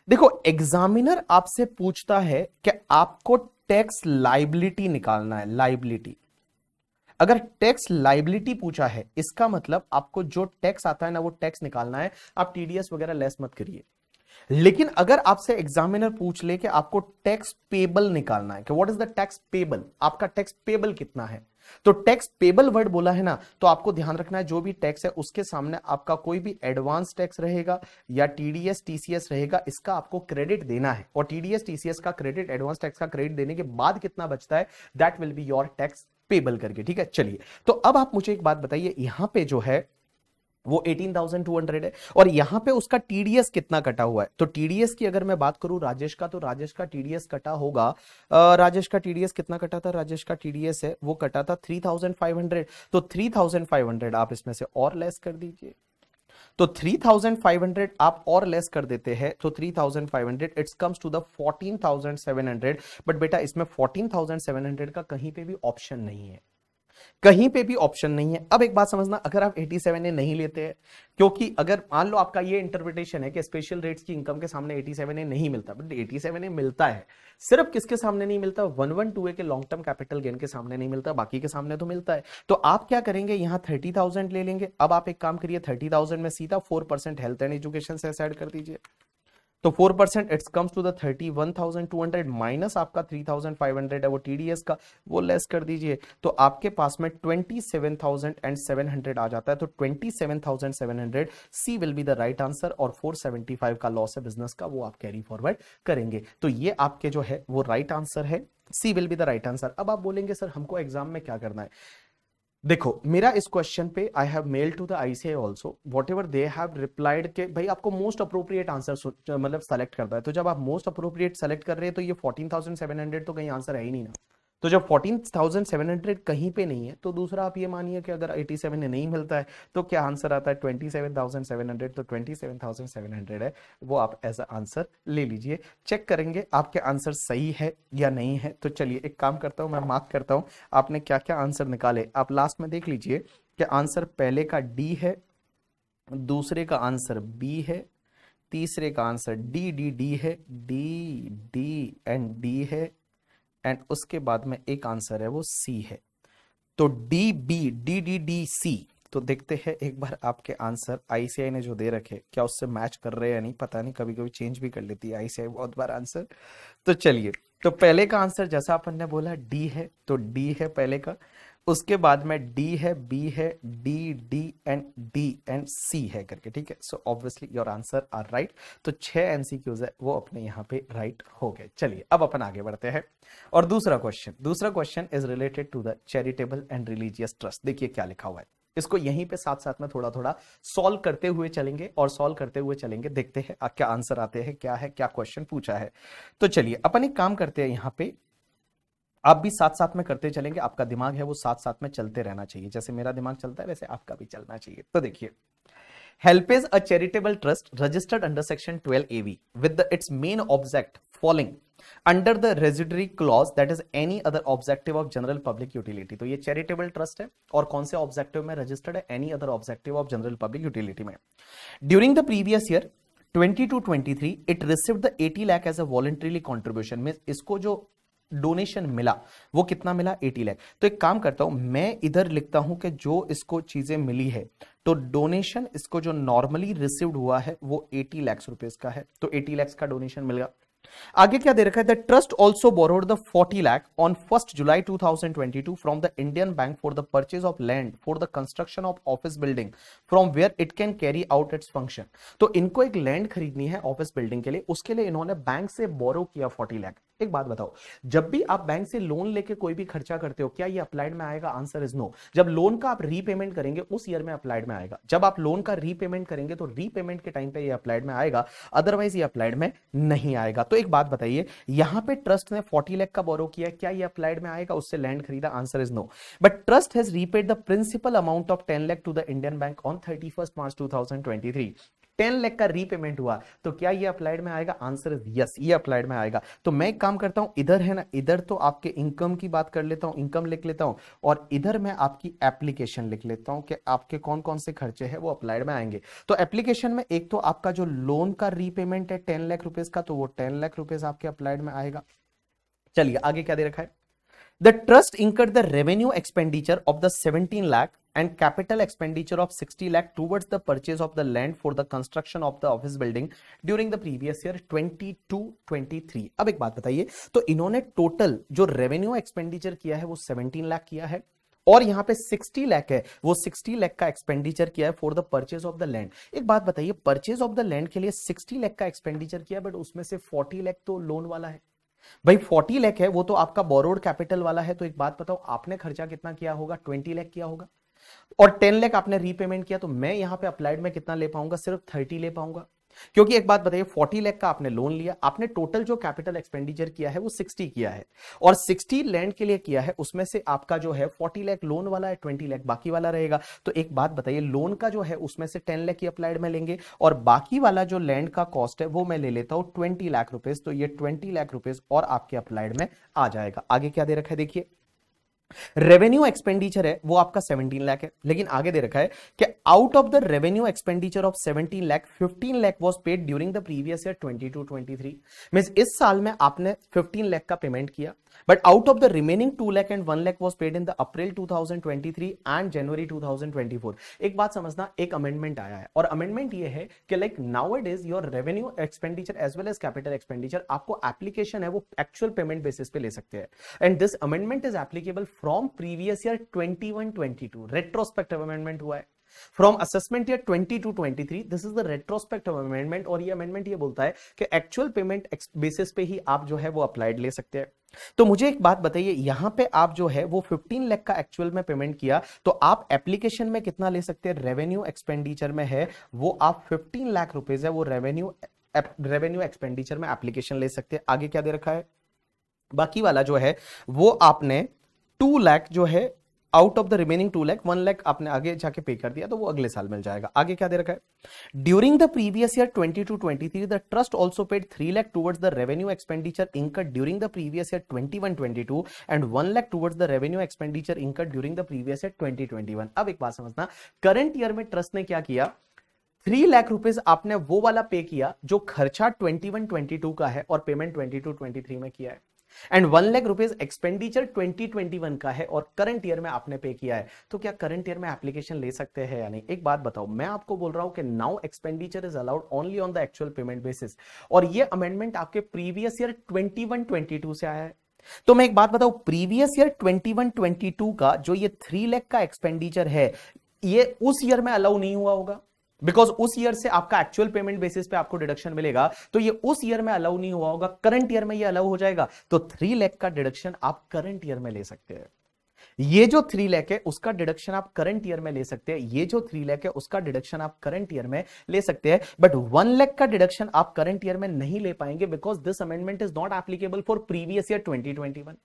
देखो एग्जामिनर आपसे पूछता है कि आपको टैक्स लाइबिलिटी निकालना है लाइबिलिटी अगर टैक्स लाइबिलिटी पूछा है इसका मतलब आपको जो टैक्स आता है ना वो टैक्स निकालना है आप टीडीएस वगैरह लेस मत करिए लेकिन अगर आपसे एग्जामिनर पूछ ले कि आपको टैक्स पेबल निकालना है कि what is the tax payable आपका टैक्स पेबल कितना है तो टैक्स पेबल वर्ड बोला है ना तो आपको ध्यान रखना है जो भी टैक्स है उसके सामने आपका कोई भी एडवांस टैक्स रहेगा या टीडीएस टीसीएस रहेगा इसका आपको क्रेडिट देना है और टीडीएस टीसीएस का क्रेडिट एडवांस टैक्स का क्रेडिट देने के बाद कितना बचता है that will be your tax payable करके ठीक है चलिए तो अब आप मुझे एक बात बताइए यहां पे जो है वो 18,200 है और यहाँ पे उसका टीडीएस कितना कटा हुआ है तो टीडीएस की अगर मैं बात करूं राजेश का तो राजेश का टीडीएस कटा होगा राजेश का टीडीएस कितना कटा था राजेश का टीडीएस है वो कटा था 3,500 तो 3,500 आप इसमें से और लेस कर दीजिए तो 3,500 आप और लेस कर देते हैं तो 3,500 it's comes to the 14,700 but बेटा इसमें 14,700 का कहीं पे भी ऑप्शन नहीं है कहीं पे भी ऑप्शन नहीं है अब एक बात समझना अगर आप 87 ए नहीं लेते हैं क्योंकि अगर मान लो आपका ये इंटरप्रिटेशन है कि स्पेशल रेट्स की इनकम के सामने 87 ए नहीं मिलता बट 87 ए मिलता है सिर्फ किसके सामने नहीं मिलता वन वन टू ए के लॉन्ग टर्म कैपिटल गेन के सामने नहीं मिलता बाकी के सामने तो मिलता है तो आप क्या करेंगे यहाँ थर्टी ले लेंगे अब आप एक काम करिए थर्टी में सीधा फोर हेल्थ एंड एजुकेशन से एड कर दीजिए तो four percent it's comes to thirty one thousand two hundred minus आपका थ्री थाउजेंड फाइव हंड्रेड है वो टीडीएस का वो लेस कर दीजिए तो आपके पास में twenty seven thousand and seven hundred आ जाता है तो twenty seven thousand seven hundred C will be the right answer और फोर सेवेंटी फाइव का लॉस है बिजनेस का वो आप कैरी फॉरवर्ड करेंगे तो ये आपके जो है वो राइट right आंसर है C will be the right answer अब आप बोलेंगे सर हमको एग्जाम में क्या करना है देखो मेरा इस क्वेश्चन पे I have mail to the ICI also whatever they have replied के भाई आपको मोस्ट अप्रोप्रिएट आंसर मतलब सेलेक्ट करता है तो जब आप मोस्ट अप्रोप्रिएट सेलेक्ट कर रहे हैं तो ये फोर्टीन थाउजेंड सेवन हंड्रेड तो कहीं आंसर है ही नहीं ना तो जब 14,700 कहीं पे नहीं है तो दूसरा आप ये मानिए कि अगर 87 नहीं मिलता है तो क्या आंसर आता है 27,700 तो 27,700 है वो आप एज आंसर ले लीजिए चेक करेंगे आपके आंसर सही है या नहीं है तो चलिए एक काम करता हूँ मैं मार्क करता हूँ आपने क्या क्या आंसर निकाले आप लास्ट में देख लीजिए कि आंसर पहले का डी है दूसरे का आंसर बी है तीसरे का आंसर डी डी डी है डी डी एंड डी है एंड उसके बाद में एक आंसर है वो सी है तो D B D D D C तो देखते हैं एक बार आपके आंसर आईसीआई ने जो दे रखे क्या उससे मैच कर रहे हैं नहीं पता नहीं कभी कभी चेंज भी कर लेती है आईसीआई बहुत बार आंसर तो चलिए तो पहले का आंसर जैसा अपन ने बोला डी है तो डी है पहले का उसके बाद में डी है बी है D D and D and C है करके ठीक है so obviously your answer are right तो छह क्यूज है वो अपने यहाँ पे राइट right हो गए चलिए अब अपन आगे बढ़ते हैं और दूसरा क्वेश्चन दूसरा question is related to the charitable and religious trust देखिए क्या लिखा हुआ है इसको यहीं पे साथ साथ में थोड़ा थोड़ा सॉल्व करते हुए चलेंगे और सॉल्व करते हुए चलेंगे देखते हैं क्या आंसर आते हैं क्या है क्या क्वेश्चन पूछा है तो चलिए अपन एक काम करते हैं यहाँ पे आप भी साथ साथ में करते चलेंगे आपका दिमाग है वो साथ साथ में चलते रहना चाहिए जैसे मेरा दिमाग चलता है वैसे आपका भी चलना चाहिए तो देखिए help is a charitable trust registered under section twelve A B with its main object falling under the residuary clause that is any other objective of general public utility तो ये चैरिटेबल ट्रस्ट है और कौन से objective में registered है any other objective of general public utility में during the previous year 20 two 23 it receive the 80 lakh as a voluntarily contribution mean इसको जो डोनेशन मिला वो कितना मिला 80 लाख तो एक काम करता हूं मैं इधर लिखता हूं कि जो इसको चीजें मिली है तो डोनेशन इसको जो नॉर्मली रिसीव्ड हुआ है वो 80 लाख रुपए का है तो 80 लाख का डोनेशन मिल गया आगे क्या दे रखा है the trust also borrowed the 40 lakh on first July 2022 from the Indian bank for the purchase of land for the construction of office building from where it can carry out its function तो इनको एक land खरीदनी है office building के लिए उसके लिए इन्होंने बैंक से बोरो किया 40 लाख एक बात बताओ जब भी आप बैंक से लोन लेके कोई भी खर्चा करते हो क्या ये अप्लाइड में आएगा आंसर इज नो जब लोन का आप रीपेमेंट करेंगे उस ईयर में अप्लाइड में आएगा जब आप लोन का रीपेमेंट करेंगे तो रीपेमेंट के टाइम पे ये अप्लाइड में आएगा अदरवाइज ये अप्लाइड में नहीं आएगा तो एक बात बताइए यहां पर ट्रस्ट ने फोर्टी लैख का बोरो किया क्या ये अप्लाइड में आएगा उससे लैंड खरीदा answer is no but trust has repaid the principal amount of ten lakh to the Indian bank on thirty March to ten lakh का रीपेमेंट हुआ तो क्या ये अप्लाइड में आएगा आंसर इज यस ये अप्लाइड में आएगा तो मैं एक काम करता हूं इधर है ना इधर तो आपके इनकम की बात कर लेता हूं इनकम लिख लेता हूं और इधर मैं आपकी एप्लीकेशन लिख लेता हूं कि आपके कौन कौन से खर्चे हैं वो अप्लाइड में आएंगे तो एप्लीकेशन में एक तो आपका जो लोन का रीपेमेंट है टेन लाख रुपीज का तो वो टेन लाख रुपीज आपके अप्लाइड में आएगा चलिए आगे क्या दे रखा है The trust incurred the revenue expenditure of the 17 lakh and capital expenditure of 60 lakh towards the purchase of the land for the construction of the office building during the previous year 22-23. अब एक बात बताइए तो इन्होंने total जो revenue expenditure किया है वो 17 lakh किया है और यहाँ पे 60 लाख है वो 60 लाख का एक्सपेंडिचर किया है for the purchase of the land एक बात बताइए परचेज ऑफ द लैंड के लिए 60 लाख का एक्सपेंडिचर किया बट उसमें से 40 लाख तो लोन वाला है भाई फोर्टी लैख है वो तो आपका बोरोड कैपिटल वाला है तो एक बात बताओ आपने खर्चा कितना किया होगा ट्वेंटी लैख किया होगा और टेन लैख आपने रीपेमेंट किया तो मैं यहां पे अप्लाइड में कितना ले पाऊंगा सिर्फ थर्टी ले पाऊंगा क्योंकि एक बात बताइए फोर्टी लैख का आपने लोन लिया आपने टोटल जो कैपिटल एक्सपेंडिचर किया है वो सिक्सटी किया है और सिक्सटी लैंड के लिए किया है उसमें से आपका जो है फोर्टी लैख लोन वाला है ट्वेंटी लैख बाकी वाला रहेगा तो एक बात बताइए लोन का जो है उसमें से टेन लैख ही अप्लाइड में लेंगे और बाकी वाला जो लैंड का कॉस्ट है वो मैं ले लेता हूं ट्वेंटी लाख रुपीज तो ये ट्वेंटी लाख रुपीज और आपके अप्लाइड में आ जाएगा आगे क्या दे रखा है देखिए रेवेन्यू एक्सपेंडिचर है वो आपका 17 लाख है लेकिन आगे दे रखा है कि out of the revenue expenditure of 17 lakh 15 lakh was paid during the previous year 22 23 means इस साल में आपने 15 लाख का पेमेंट किया but out of the remaining two lakh and one lakh was paid in the April 2023 and January 2024 एक बात समझना एक अमेंडमेंट आया है और अमेंडमेंट ये है कि like now it is your revenue expenditure as well as capital expenditure आपको एप्लीकेशन है वो एक्चुअल पेमेंट बेसिस पे ले सकते हैं and this amendment is applicable from previous year 2122 retrospective amendment हुआ है from assessment year 20 two 23 this is the retrospective amendment और ये अमेंडमेंट ये बोलता है कि एक्चुअल पेमेंट बेसिस पे ही आप जो है वो अप्लाइड ले सकते हैं तो मुझे एक बात बताइए यहां पे आप जो है वो 15 लाख का एक्चुअल में पेमेंट किया तो आप एप्लीकेशन में कितना ले सकते हैं रेवेन्यू एक्सपेंडिचर में है वो आप 15 लाख रुपए है वो रेवेन्यू रेवेन्यू एक्सपेंडिचर में एप्लीकेशन ले सकते हैं आगे क्या दे रखा है बाकी वाला जो है वो आपने टू लैख जो है out of the remaining two lakh one lakh आपने आगे जाके पे कर दिया तो वो अगले साल मिल जाएगा आगे क्या दे रखा है during the previous year twenty two twenty three the trust also paid three lakh towards the revenue expenditure incurred during the previous year twenty one twenty two and one lakh towards the revenue expenditure incurred during the previous year twenty twenty one अब एक बात समझना current year में trust ने क्या किया three lakh rupees आपने वो वाला पे किया जो खर्चा ट्वेंटी वन ट्वेंटी टू का है और payment twenty two twenty three में किया है and one lakh rupees expenditure one का है और करंट ईयर में आपने पे किया है तो क्या करंट ईयर में एप्लीकेशन ले सकते हैं या नहीं एक बात बताओ मैं आपको बोल रहा हूं कि now expenditure is allowed only on the actual payment basis और ये अमेंडमेंट आपके previous year twenty one twenty two से आया है तो मैं एक बात बताऊं previous year twenty one twenty two का जो ये थ्री लैख का एक्सपेंडिचर है ये उस ईयर में अलाउ नहीं हुआ होगा बिकॉज उस ईयर से आपका एक्चुअल पेमेंट बेसिस पे आपको डिडक्शन मिलेगा तो ये उस ईयर में अलाउ नहीं हुआ होगा करंट ईयर में ये अलाउ हो जाएगा तो थ्री लैख का डिडक्शन आप करंट ईयर में ले सकते हैं ये जो थ्री लैख है उसका डिडक्शन आप करंट ईयर में ले सकते हैं ये जो थ्री लैख है उसका डिडक्शन आप करंट ईयर में ले सकते हैं बट वन लैख का डिडक्शन आप करंट ईयर में नहीं ले पाएंगे because this amendment is not applicable for previous year twenty twenty one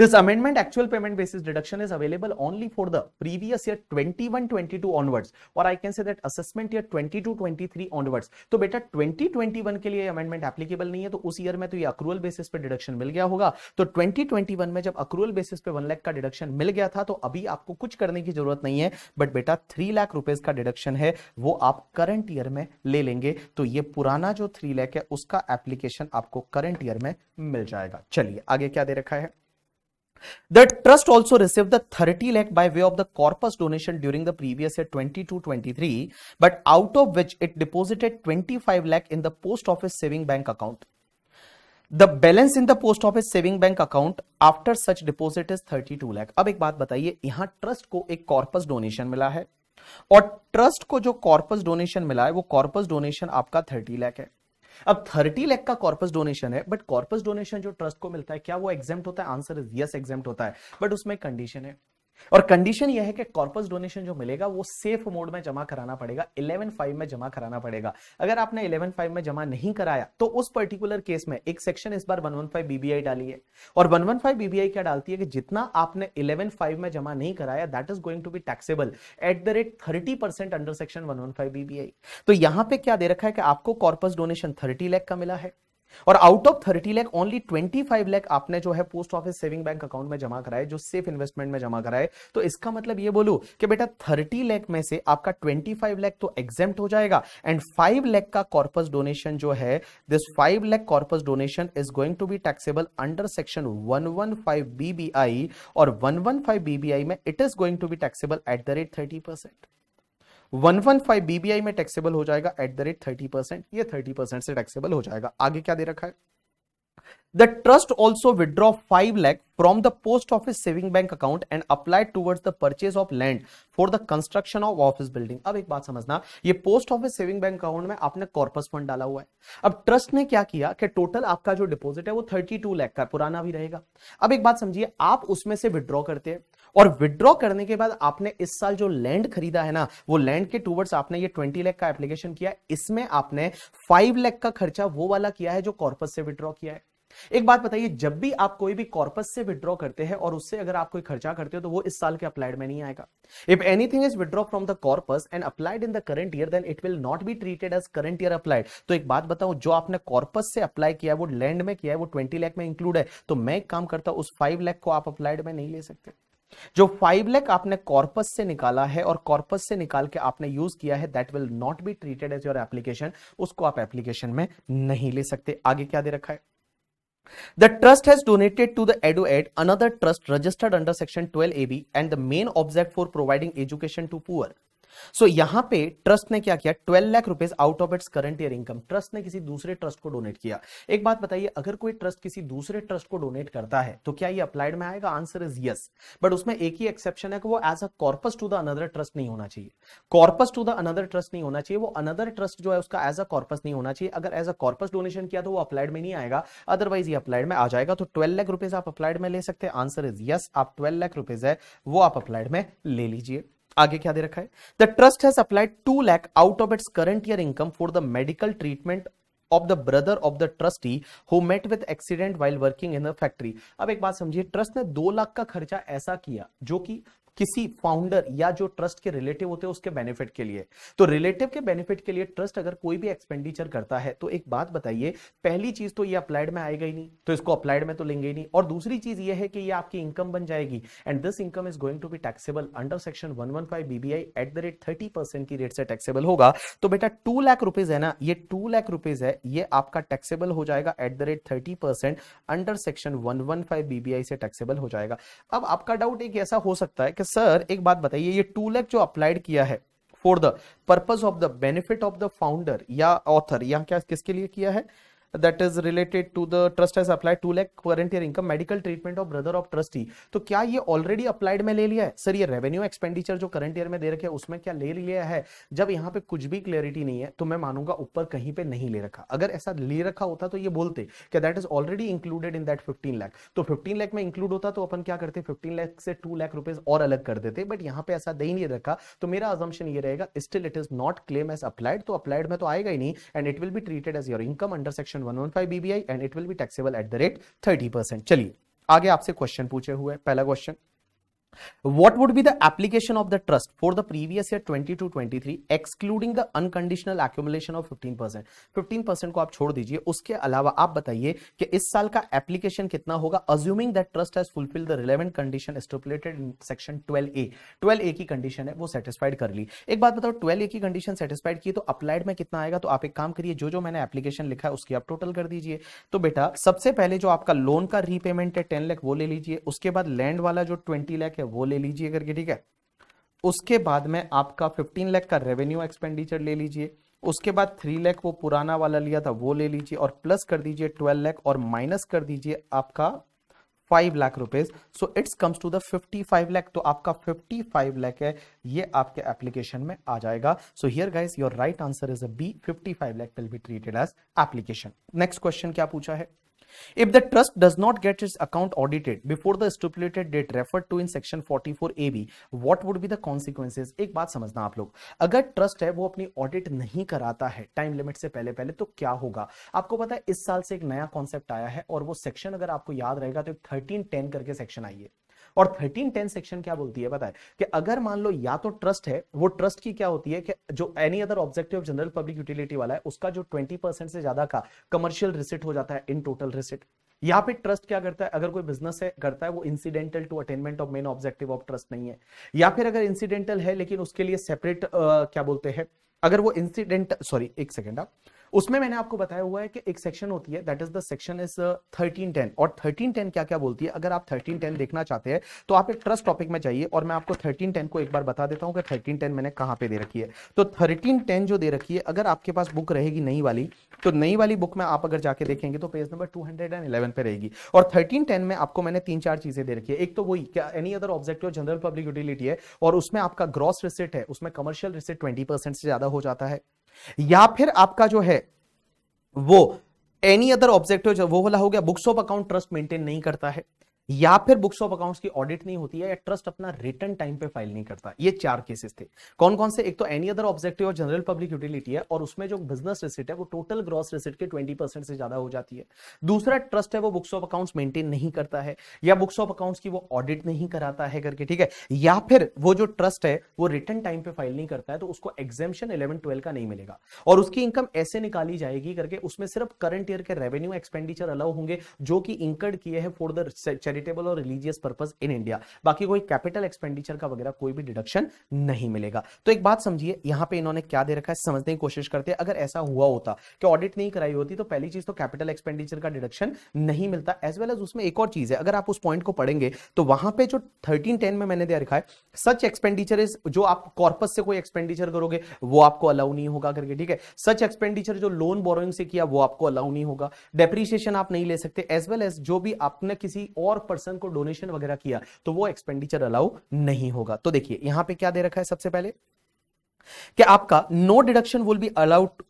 This amendment actual payment basis deduction is available only for the previous year 21-22 onwards or I can say that assessment year 22-23 onwards. तो beta 2021 ke liye amendment applicable nahi hai to us year mein to ye accrual basis pe deduction mil gaya hoga to 2021 mein jab accrual basis pe 1 lakh ka deduction mil gaya tha to abhi aapko kuch karne ki zarurat nahi hai but beta 3 lakh rupees ka deduction hai wo aap current year mein le lenge to ye purana jo 3 lakh hai uska application aapko current year mein mil jayega chaliye aage kya de rakha hai The trust also received the 30 lakh by way of the corpus donation during the previous year 22-23, but out of which it deposited 25 lakh in the post office saving bank account. The balance in the post office saving bank account after such deposit is 32 lakh अब एक बात बताइए यहां trust को एक corpus donation मिला है और ट्रस्ट को जो कॉर्पस डोनेशन मिला है वो कॉर्पस डोनेशन आपका 30 लाख है अब थर्टी लैख का कॉर्पस डोनेशन है बट कॉर्पस डोनेशन जो ट्रस्ट को मिलता है क्या वो एग्जाम होता है आंसर इज यस एग्जाम होता है बट उसमें कंडीशन है और कंडीशन यह है कि कॉर्पस डोनेशन जो मिलेगा वो सेफ मोड में जमा कराना पड़ेगा इलेवन फाइव में जमा कराना पड़ेगा अगर आपने फाइव में जमा नहीं कराया तो उस पर्टिकुलर केस में एक सेक्शन इस बार फाइव बीबीआई डाली है और वन वन फाइव बीबीआई क्या डालती है कि जितना आपने इलेवन फाइव में जमा नहीं कराया that is going to be taxable at the rate thirty percent under section one one five BBI तो यहां पर क्या दे रखा है कि आपको कॉर्पस डोनेशन थर्टी लैख का मिला है और out of thirty lakh only twenty five lakh आपने जो है post office saving bank account में जमा कराए जो सेफ इन्वेस्टमेंट में जमा कराए तो इसका मतलब ये बोलू कि बेटा थर्टी लैख में से आपका ट्वेंटी फाइव लैख तो एग्जेम्प्ट हो जाएगा एंड फाइव लैख का कॉर्पस डोनेशन जो है this five lakh corpus donation is going to be taxable under section one one five BBI और वन वन फाइव बीबीआई में it is going to be taxable at the rate thirty percent 115 BBI में taxable हो जाएगा at the rate thirty percent ये thirty percent से taxable हो जाएगा आगे क्या दे रखा है the trust also withdraw five lakh from the post office saving bank account and apply towards the purchase of land for the construction of office building अब एक बात समझना ये post office saving bank account में आपने corpus fund डाला हुआ है अब ट्रस्ट ने क्या किया कि टोटल आपका जो डिपोजिट है वो थर्टी टू लैख का पुराना भी रहेगा अब एक बात समझिए आप उसमें से विड्रॉ करते हैं और विड्रॉ करने के बाद आपने इस साल जो लैंड खरीदा है ना वो लैंड के टूवर्ड्स आपने ये ट्वेंटी लैख का एप्लीकेशन किया इसमें आपने फाइव लैख का खर्चा वो वाला किया है जो कॉर्पस से विड्रॉ किया है एक बात बताइए जब भी आप कोई भी कॉर्पस से विड्रॉ करते हैं और उससे अगर आप कोई खर्चा करते हो तो वो इस साल के अप्लाइड में नहीं आएगा if anything is withdraw from the corpus and applied in the current year then it will not be treated as current year applied तो एक बात बताऊं जो आपने कॉर्पस से अप्लाई किया वो लैंड में किया है वो ट्वेंटी लैख में इंक्लूड है तो मैं एक काम करता हूं उस फाइव लैख को आप अप्लाइड में नहीं ले सकते जो फाइव लैख आपने कॉर्पस से निकाला है और कॉर्पस से निकाल के आपने यूज किया है that will not be treated as your application उसको आप एप्लीकेशन में नहीं ले सकते आगे क्या दे रखा है The trust has donated to the EduEd, another trust registered under Section 12AB, and the main object for providing education to poor. So so, यहां पे ट्रस्ट ने क्या किया twelve lakh rupees out of its current year income trust ने किसी दूसरे trust को donate किया एक बात बताइए अगर कोई ट्रस्ट किसी दूसरे ट्रस्ट को डोनेट करता है तो क्या ये अप्लाइड में आएगा आंसर इज यस बट उसमें एक ही एक्सेप्शन है कि वो as a corpus to the another trust नहीं होना चाहिए corpus to the another trust नहीं होना चाहिए वो अनदर ट्रस्ट जो है उसका एज अ कॉर्पस नहीं होना चाहिए अगर एज अ कॉर्पस डोनेशन किया तो वो अप्लाइड में नहीं आएगा अदरवाइज ये अप्लाइड में आ जाएगा तो ट्वेल्व लाख रुपीज आप अप्लाइड में ले सकते हैं आंसर इज यस आप ट्वेल्व लाख रुपीज है वो आप अप्लाइड में ले लीजिए आगे क्या दे रखा है the trust has applied two lakh out of its current year income for the medical treatment of the brother of the trustee who met with accident while working in the factory अब एक बात समझिए ट्रस्ट ने दो लाख का खर्चा ऐसा किया जो कि किसी फाउंडर या जो ट्रस्ट के रिलेटिव होते हैं उसके बेनिफिट के लिए तो रिलेटिव के बेनिफिट के लिए ट्रस्ट अगर कोई भी एक्सपेंडिचर करता है तो एक बात बताइए पहली चीज तो ये अप्लाइड में आएगा ही नहीं तो इसको अप्लाइड में तो लेंगे ही नहीं और दूसरी चीज ये है कि ये आपकी इनकम बन जाएगी and this income is going to be taxable under section one one five BBI at the rate thirty percent की रेट से टैक्सेबल होगा तो बेटा टू लाख रुपीज है ना ये टू लाख रुपीज है ये आपका टैक्सेबल हो जाएगा at the rate thirty percent under section one one five BBI से टैक्सेबल हो जाएगा अब आपका डाउट एक ऐसा हो सकता है कि सर एक बात बताइए ये टू लैख जो अप्लाइड किया है for the purpose of the benefit of the founder या ऑथर या क्या किसके लिए किया है that is related to the trust has applied 2 lakh current year income medical treatment of brother of trustee तो क्या ये ऑलरेडी अप्लाइड में ले लिया है सर ये रेवेन्यू एक्सपेंडिचर जो करंट ईयर में दे रखे है उसमें क्या ले लिया है जब यहाँ पे कुछ भी क्लियरिटी नहीं है तो मैं मानूंगा ऊपर कहीं पे नहीं ले रखा अगर ऐसा ले रखा होता तो ये बोलते कि that is already included in that fifteen lakh तो फिफ्टीन लाख में इंक्लूड होता तो अपन क्या करते फिफ्टीन लाख से टू लाख रुपीज और अलग कर देते बट यहाँ पे ऐसा नहीं रखा तो मेरा अजम्पन ये रहेगा still it is not claim as applied तो अप्लाइड में तो आएगा ही नहीं and it will be treated as your income under section section BBI and and it will taxable taxable at the rate 30 percent चलिए आगे आपसे क्वेश्चन पूछे हुए पहला question What would be the application of the trust for the previous year 22-23 excluding the unconditional accumulation of 15%? 15% को आप छोड़ दीजिए उसके अलावा आप बताइए कि इस साल का एप्लीकेशन कितना होगा assuming that trust has fulfilled the relevant condition stipulated in section 12a. 12a की कंडीशन है वो सेटिस्फाइड कर ली एक बात बताओ 12a की कंडीशन सेटिस्फाइड की तो अप्लाइड में कितना आएगा तो आप एक काम करिए जो जो मैंने एप्लीकेशन लिखा है उसकी आप टोटल कर दीजिए तो बेटा सबसे पहले जो आपका लोन का रीपेमेंट है टेन लैख वो ले लीजिए उसके बाद लैंड वाला जो ट्वेंटी लैख है वो ले लीजिए करके ठीक है उसके बाद में आपका 15 लाख का रेवेन्यू एक्सपेंडिचर ले लीजिए उसके बाद थ्री लैख वो पुराना वाला लिया था वो ले लीजिए और प्लस कर दीजिए ट्वेल्व लैख और माइनस कर दीजिए आपका five lakh rupees so it's comes to the fifty five lakh तो आपका फिफ्टी फाइव लैख है ये आपके एप्लीकेशन में आ जाएगा so here guys your right answer is a B fifty five lakh will be treated as application next question क्या पूछा है If the trust does not get its account audited before the stipulated date referred to in section 44 AB, what would be the consequences? एक बात समझना आप लोग अगर trust है वो अपनी ऑडिट नहीं कराता है टाइम लिमिट से पहले पहले तो क्या होगा आपको पता है इस साल से एक नया कॉन्सेप्ट आया है और वो सेक्शन अगर आपको याद रहेगा तो एक थर्टीन टेन करके सेक्शन आई है और थर्टीन टेन सेक्शन क्या बोलती है बताए कि अगर मान लो या तो ट्रस्ट है वो ट्रस्ट की क्या होती है कि जो any other objective of general public utility वाला है उसका जो ट्वेंटी परसेंट से ज्यादा का कमर्शियल रिसिट हो जाता है इन टोटल रिसिट यहाँ पे ट्रस्ट क्या करता है अगर कोई बिजनेस है करता है वो incidental to attainment of main objective of trust नहीं है या फिर अगर इंसिडेंटल है लेकिन उसके लिए सेपरेट क्या बोलते हैं अगर वो इंसिडेंट सॉरी एक सेकेंड आप हाँ. उसमें मैंने आपको बताया हुआ है कि एक सेक्शन होती है that is the section is thirteen ten और थर्टीन टेन क्या क्या बोलती है अगर आप थर्टीन टेन देखना चाहते हैं तो आप एक ट्रस्ट टॉपिक में जाइए और मैं आपको थर्टीन टेन को एक बार बता देता हूं कि थर्टीन टेन मैंने कहां पे दे रखी है तो थर्टीन टेन जो दे रखी है अगर आपके पास बुक रहेगी नई वाली तो नई वाली बुक में आप अगर जाके देखेंगे तो page number two hundred and eleven पे रहेगी और थर्टीन टेन में आपको मैंने तीन चार चीजें दे रखी है एक तो वही क्या any other objective general public utility है और उसमें आपका ग्रॉस रिसिट है उसमें कमर्शियल रिसिट ट्वेंटी परसेंट से ज्यादा हो जाता है या फिर आपका जो है वो एनी अदर ऑब्जेक्टिव वो वाला हो गया books of account trust maintain नहीं करता है या फिर बुक्स ऑफ अकाउंट्स की ऑडिट नहीं होती है या ट्रस्ट अपना रिटर्न टाइम पे फाइल नहीं करता ये चार केसेस थे कौन कौन से एक तो एनी अदर ऑब्जेक्टिव और जनरल पब्लिक यूटिलिटी है और उसमें जो बिजनेस रिसिट है वो टोटल ग्रॉस रिसिट के 20 परसेंट से ज्यादा हो जाती है दूसरा ट्रस्ट है वो बुक्स ऑफ अकाउंट्स मेंटेन नहीं करता है या बुक्स ऑफ अकाउंट्स की वो ऑडिट नहीं कराता है करके ठीक है या फिर वो जो ट्रस्ट है वो रिटर्न टाइम पे फाइल नहीं करता है तो उसको एग्जेम्शन इलेवन ट्वेल्व का नहीं मिलेगा और उसकी इनकम ऐसे निकाली जाएगी करके उसमें सिर्फ करंट ईयर के रेवेन्यू एक्सपेंडिचर अलाउ होंगे जो कि इंकर्ड किए हैं फॉर द चैरिटेबल और रिलीजियस पर्पज इन इंडिया बाकी कोई कैपिटल एक्सपेंडिचर का वगैरह कोई भी डिडक्शन नहीं मिलेगा तो एक बात समझिए यहाँ पे इन्होंने क्या दे रखा है समझने की कोशिश करते हैं अगर ऐसा हुआ होता कि ऑडिट नहीं कराई होती तो पहली चीज तो कैपिटल एक्सपेंडिचर का डिडक्शन नहीं मिलता एज वेल एज उसमें एक और चीज है अगर आप उस पॉइंट को पढ़ेंगे तो वहां पे जो थर्टीन टेन में मैंने दिया रखा है सच एक्सपेंडिचर इज जो आप कॉर्पस से कोई एक्सपेंडिचर करोगे वो आपको अलाउ नहीं होगा करके ठीक है सच एक्सपेंडिचर जो लोन बोरोइंग से किया वो आपको अलाउ नहीं होगा डेप्रीशिएशन आप नहीं ले सकते एज वेल एज जो भी आपने किसी और पर्सन को डोनेशन वगैरह किया तो वो एक्सपेंडिचर अलाउ नहीं होगा तो देखिए यहां पे क्या दे रखा है सबसे पहले कि आपका no deduction will be allowed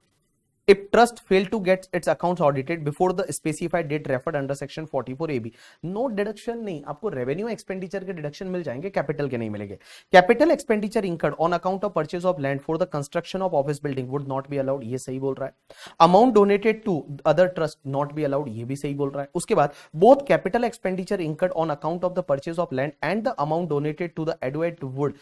if trust failed to get its accounts audited before the specified date referred under section 44ab no deduction नहीं आपको रेवेन्यू एक्सपेंडिचर के डिडक्शन मिल जाएंगे कैपिटल के नहीं मिलेंगे capital expenditure incurred on account of purchase of land for the construction of office building would not be allowed ये सही बोल रहा है amount donated to other trust not be allowed ये भी सही बोल रहा है उसके बाद both capital expenditure incurred on account of the purchase of land and the amount donated to the एडवेट वुड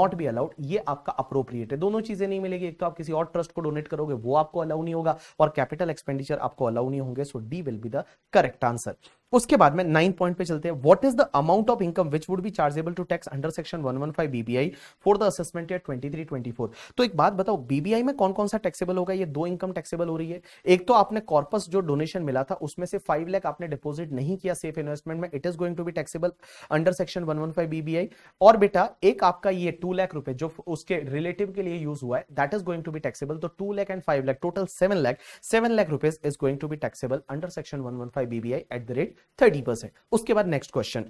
नॉट बी अलाउड ये आपका अप्रोप्रिएट है दोनों चीजें नहीं मिलेगी एक तो आप किसी और ट्रस्ट को डोनेट करोगे वो आपको अलाउड नहीं होगा और कैपिटल एक्सपेंडिचर आपको अलाउ नहीं होंगे so D will be the correct answer उसके बाद में नाइन पॉइंट पे चलते हैं what is the amount of income which would be chargeable to tax under section 115 BBI for the assessment year 23 24 तो एक बात बताओ बीबीआई में कौन कौन सा टैक्सेबल होगा ये दो इनकम टैक्सेबल हो रही है एक तो आपने कॉर्पस जो डोनेशन मिला था उसमें से फाइव लैख आपने डिपोजिट नहीं किया सेफ इन्वेस्टमेंट में it is going to be taxable under section one BBI और बेटा एक आपका ये टू लैख रुपए जो उसके रिलेटिव के लिए यूज हुआ है that is going to be taxable तो two lakh and five lakh total seven lakh seven lakh rupees is going to be taxable under section one BBI at the rate thirty percent उसके बाद next question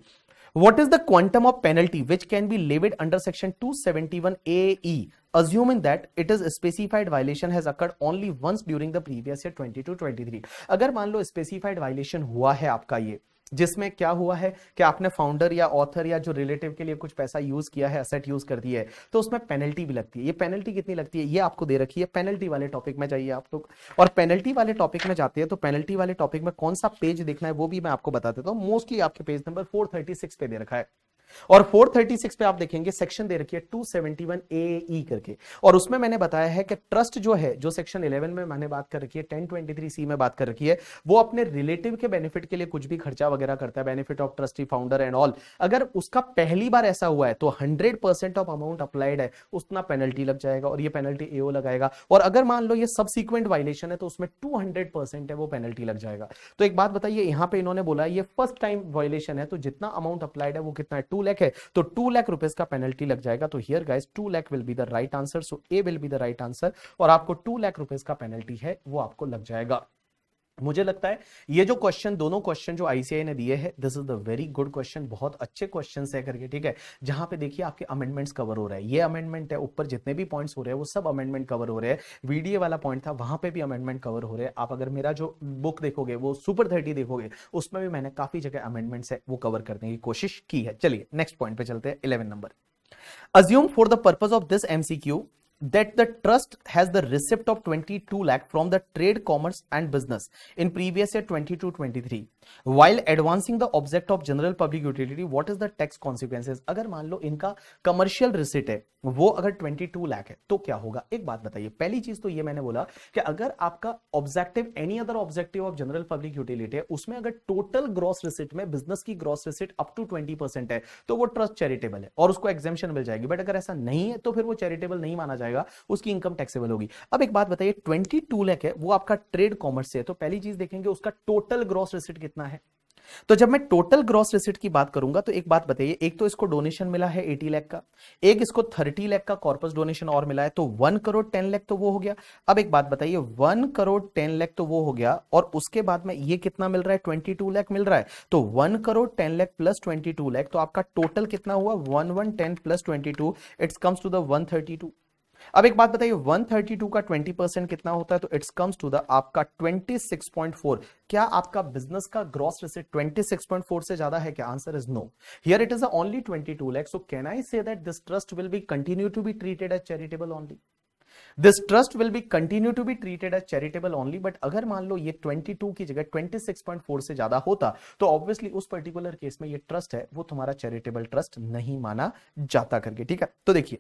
is the quantum of penalty which can be levied under section two seventy one A E assuming that it is specified violation has occurred only once during the previous year 22 23 अगर मान लो specified violation हुआ है आपका ये जिसमें क्या हुआ है कि आपने फाउंडर या ऑथर या जो रिलेटिव के लिए कुछ पैसा यूज किया है असेट यूज कर दिया है तो उसमें पेनल्टी भी लगती है ये पेनल्टी कितनी लगती है ये आपको दे रखी है पेनल्टी वाले टॉपिक में जाइए आप लोग और पेनल्टी वाले टॉपिक में जाते हैं तो पेनल्टी वाले टॉपिक में कौन सा पेज देखना है वो भी मैं आपको बता देता हूँ मोस्टली आपके पेज नंबर फोर पे दे रखा है और 436 पे आप देखेंगे सेक्शन दे रखी है 271 एई e करके और उसमें मैंने बताया है कि ट्रस्ट जो है जो सेक्शन 11 में मैंने बात कर रखी है 1023 सी में बात कर रखी है वो अपने रिलेटिव के बेनिफिट के लिए कुछ भी खर्चा वगैरह करता है benefit of trustee founder and all अगर उसका पहली बार ऐसा हुआ है तो हंड्रेड ऑफ अमाउंट अप्लाइड है उतना पेनल्टी लग जाएगा और ये पेनल्टी ए लगाएगा और अगर मान लो ये सबसिक्वेंट वायलेशन है तो उसमें टू है वो पेनल्टी लग जाएगा तो एक बात बताइए यहां पर इन्होंने बोला ये फर्स्ट टाइम वायलेशन है तो जितना अमाउंट अप्लाइड है वो कितना है टू लैख है तो टू लैख रुपीज का पेनल्टी लग जाएगा तो here guys two lakh will be the right answer so A will be the right answer और आपको टू लैख रुपीज का पेनल्टी है वो आपको लग जाएगा मुझे लगता है ये जो क्वेश्चन दोनों क्वेश्चन जो आईसीआई ने दिए हैं this is the very good question बहुत अच्छे क्वेश्चन है करके ठीक है जहां पे देखिए आपके अमेंडमेंट्स कवर हो रहे हैं ये अमेंडमेंट है ऊपर जितने भी पॉइंट्स हो रहे हैं वो सब अमेंडमेंट कवर हो रहे हैं वीडियो वाला पॉइंट था वहां पे भी अमेंडमेंट कवर हो रहे हैं आप अगर मेरा जो बुक देखोगे वो सुपर थर्टी देखोगे उसमें भी मैंने काफी जगह अमेंडमेंट्स है वो कवर करने की कोशिश की है चलिए नेक्स्ट पॉइंट पे चलते हैं eleven number assume for the purpose of this MCQ that the trust has the receipt of 22 lakh from the trade commerce and business in previous year 22 23 while advancing the object of general public utility what is the tax consequences अगर मान लो इनका commercial receipt है वो अगर 22 लाख है तो क्या होगा एक बात बताइए पहली चीज तो ये मैंने बोला कि अगर आपका objective any other objective of general public utility है उसमें अगर टोटल ग्रॉस रिसिट में बिजनेस की gross receipt up to 20 percent है तो वो ट्रस्ट चैरिटेबल है और उसको एग्जेम्पन मिल जाएगी बट अगर ऐसा नहीं है तो फिर वो चैरिटेबल नहीं माना जाएगा जाएगा उसकी इनकम टैक्सेबल होगी अब एक बात बताइए ट्वेंटी टू लैक है वो आपका ट्रेड कॉमर्स से है तो पहली चीज देखेंगे उसका टोटल ग्रॉस रिसिट कितना है तो जब मैं टोटल ग्रॉस रिसिट की बात करूंगा तो एक बात बताइए एक तो इसको डोनेशन मिला है एटी लैख का एक इसको थर्टी लैख का कॉर्पस डोनेशन और मिला है तो वन करोड़ टेन लैख तो वो हो गया अब एक बात बताइए वन करोड़ टेन लैख तो वो हो गया और उसके बाद में ये कितना मिल रहा है ट्वेंटी टू लैख मिल रहा है तो one crore ten lakh plus twenty two lakh तो आपका टोटल कितना हुआ one one ten plus twenty two it's comes to the one thirty two अब एक बात बताइए 132 का 20 परसेंट कितना होता है तो इट्स कम्स टू द आपका 26.4 क्या आपका बिजनेस का ग्रॉस रिसिट 26.4 से ज्यादा है क्या answer is no here it is only 22 lakh so can I say that this trust will be continue to be treated as charitable only this trust will be continue to be treated as charitable only but अगर मान लो ये 22 की जगह 26.4 से ज्यादा होता तो obviously उस पर्टिकुलर केस में ये ट्रस्ट है वो तुम्हारा चैरिटेबल ट्रस्ट नहीं माना जाता करके ठीक है तो देखिए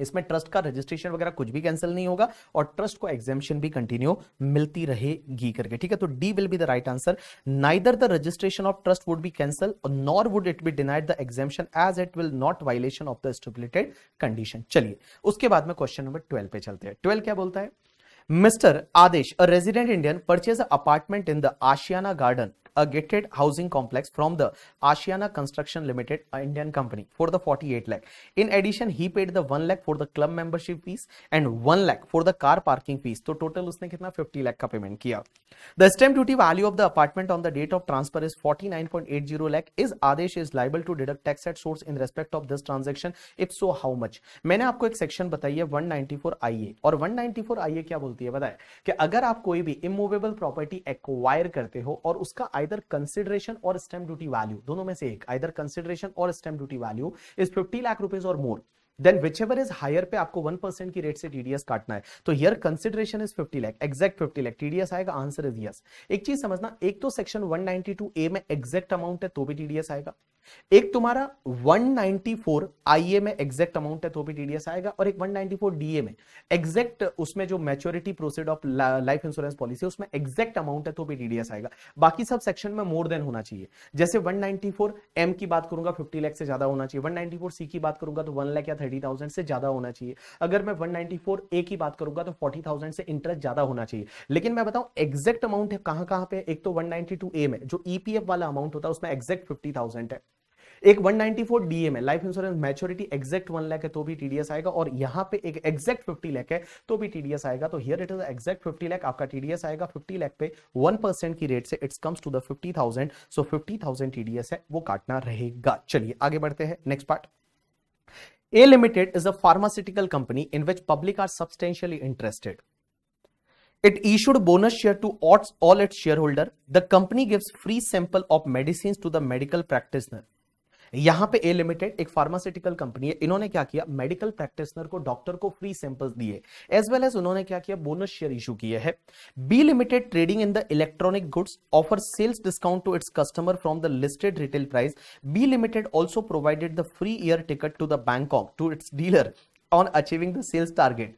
इसमें ट्रस्ट का रजिस्ट्रेशन वगैरह कुछ भी कैंसिल नहीं होगा और ट्रस्ट को एग्जेम्शन भी कंटिन्यू मिलती रहेगी करके ठीक है तो D will be the right answer neither the registration of trust would be cancel nor would it be denied the exemption as it will not violation of the stipulated condition चलिए उसके बाद में क्वेश्चन नंबर ट्वेल्व पे चलते हैं twelve क्या बोलता है mister Aadesh a resident Indian purchase apartment in the Ashiana garden a gated housing complex from the Ashiana Construction Limited, an Indian company, for the 48 lakh. In addition, he paid the 1 lakh for the club membership fees and 1 lakh for the car parking fees. तो total उसने कितना 50 लाख का payment किया the stamp duty value of the apartment on the date of transfer is 49.80 lakh is Aadesh is liable to deduct tax at source in respect of this transaction if so how much मैंने आपको एक section बताई है 194 आईए और 194 आईए क्या बोलती है बताए कि अगर आप कोई भी इमूवेबल प्रॉपर्टी एक्वायर करते हो और उसका आई आइदर कंसिडरेशन और स्टैम्प ड्यूटी वैल्यू दोनों में से एक आइदर कंसिडरेशन और stamp duty value is fifty lakh rupees और more than which ever is higher पे आपको वन परसेंट की रेट से टीडीएस काटना है तो यर consideration is fifty lakh exact 50 lakh TDS आएगा आंसर इज यस एक चीज समझना एक तो section one ninety two A में एक्जैक्ट अमाउंट है तो भी टीडीएस आएगा एक तुम्हारा 194 आईए में एग्जैक्ट अमाउंट है तो भी टीडीएस आएगा और एक 194 डीए में एग्जैक्ट उसमें जो maturity proceed of life insurance policy उसमें एग्जैक्ट अमाउंट है तो भी टीडीएस आएगा बाकी सब सेक्शन में मोर देन होना चाहिए जैसे 194 एम की बात करूंगा 50 लाख से ज्यादा होना चाहिए 194 सी की बात करूंगा तो 1 लाख या 30,000 से ज्यादा होना चाहिए अगर मैं 194 ए की बात करूंगा तो 40,000 से इंटरेस्ट ज्यादा होना चाहिए लेकिन मैं बताऊं एग्जैक्ट अमाउंट है कहां कहां पे एक तो 192 ए में जो ईपीएफ e वाला अमाउंट होता है उसमें एग्जैक्ट 50,000 है एक 194 ninety four DM life insurance maturity exact one lakh है तो भी टीडीएस आएगा और यहां पे एक एक्जैक्ट फिफ्टी लैख है तो भी टीडीएस आएगा तो here it is exact fifty lakh आपका टीडीएस आएगा फिफ्टी लैख पे वन परसेंट की रेट से it's comes to the fifty so fifty thousand TDS है वो काटना रहेगा चलिए आगे बढ़ते हैं next part A limited is a pharmaceutical company in which public are substantially interested it issued bonus share to ought all its share holder the company gives free sample of medicine to the medical practitioner यहां पे A limited एक pharmaceutical company है इन्होंने क्या किया medical practitioner को doctor को free samples दिए एज वेल एज उन्होंने क्या किया बोनस शेयर इशू किया है B limited trading in the electronic goods offer sales discount to its customer from the listed retail price B limited also provided the free air ticket to the Bangkok to its dealer on achieving the sales target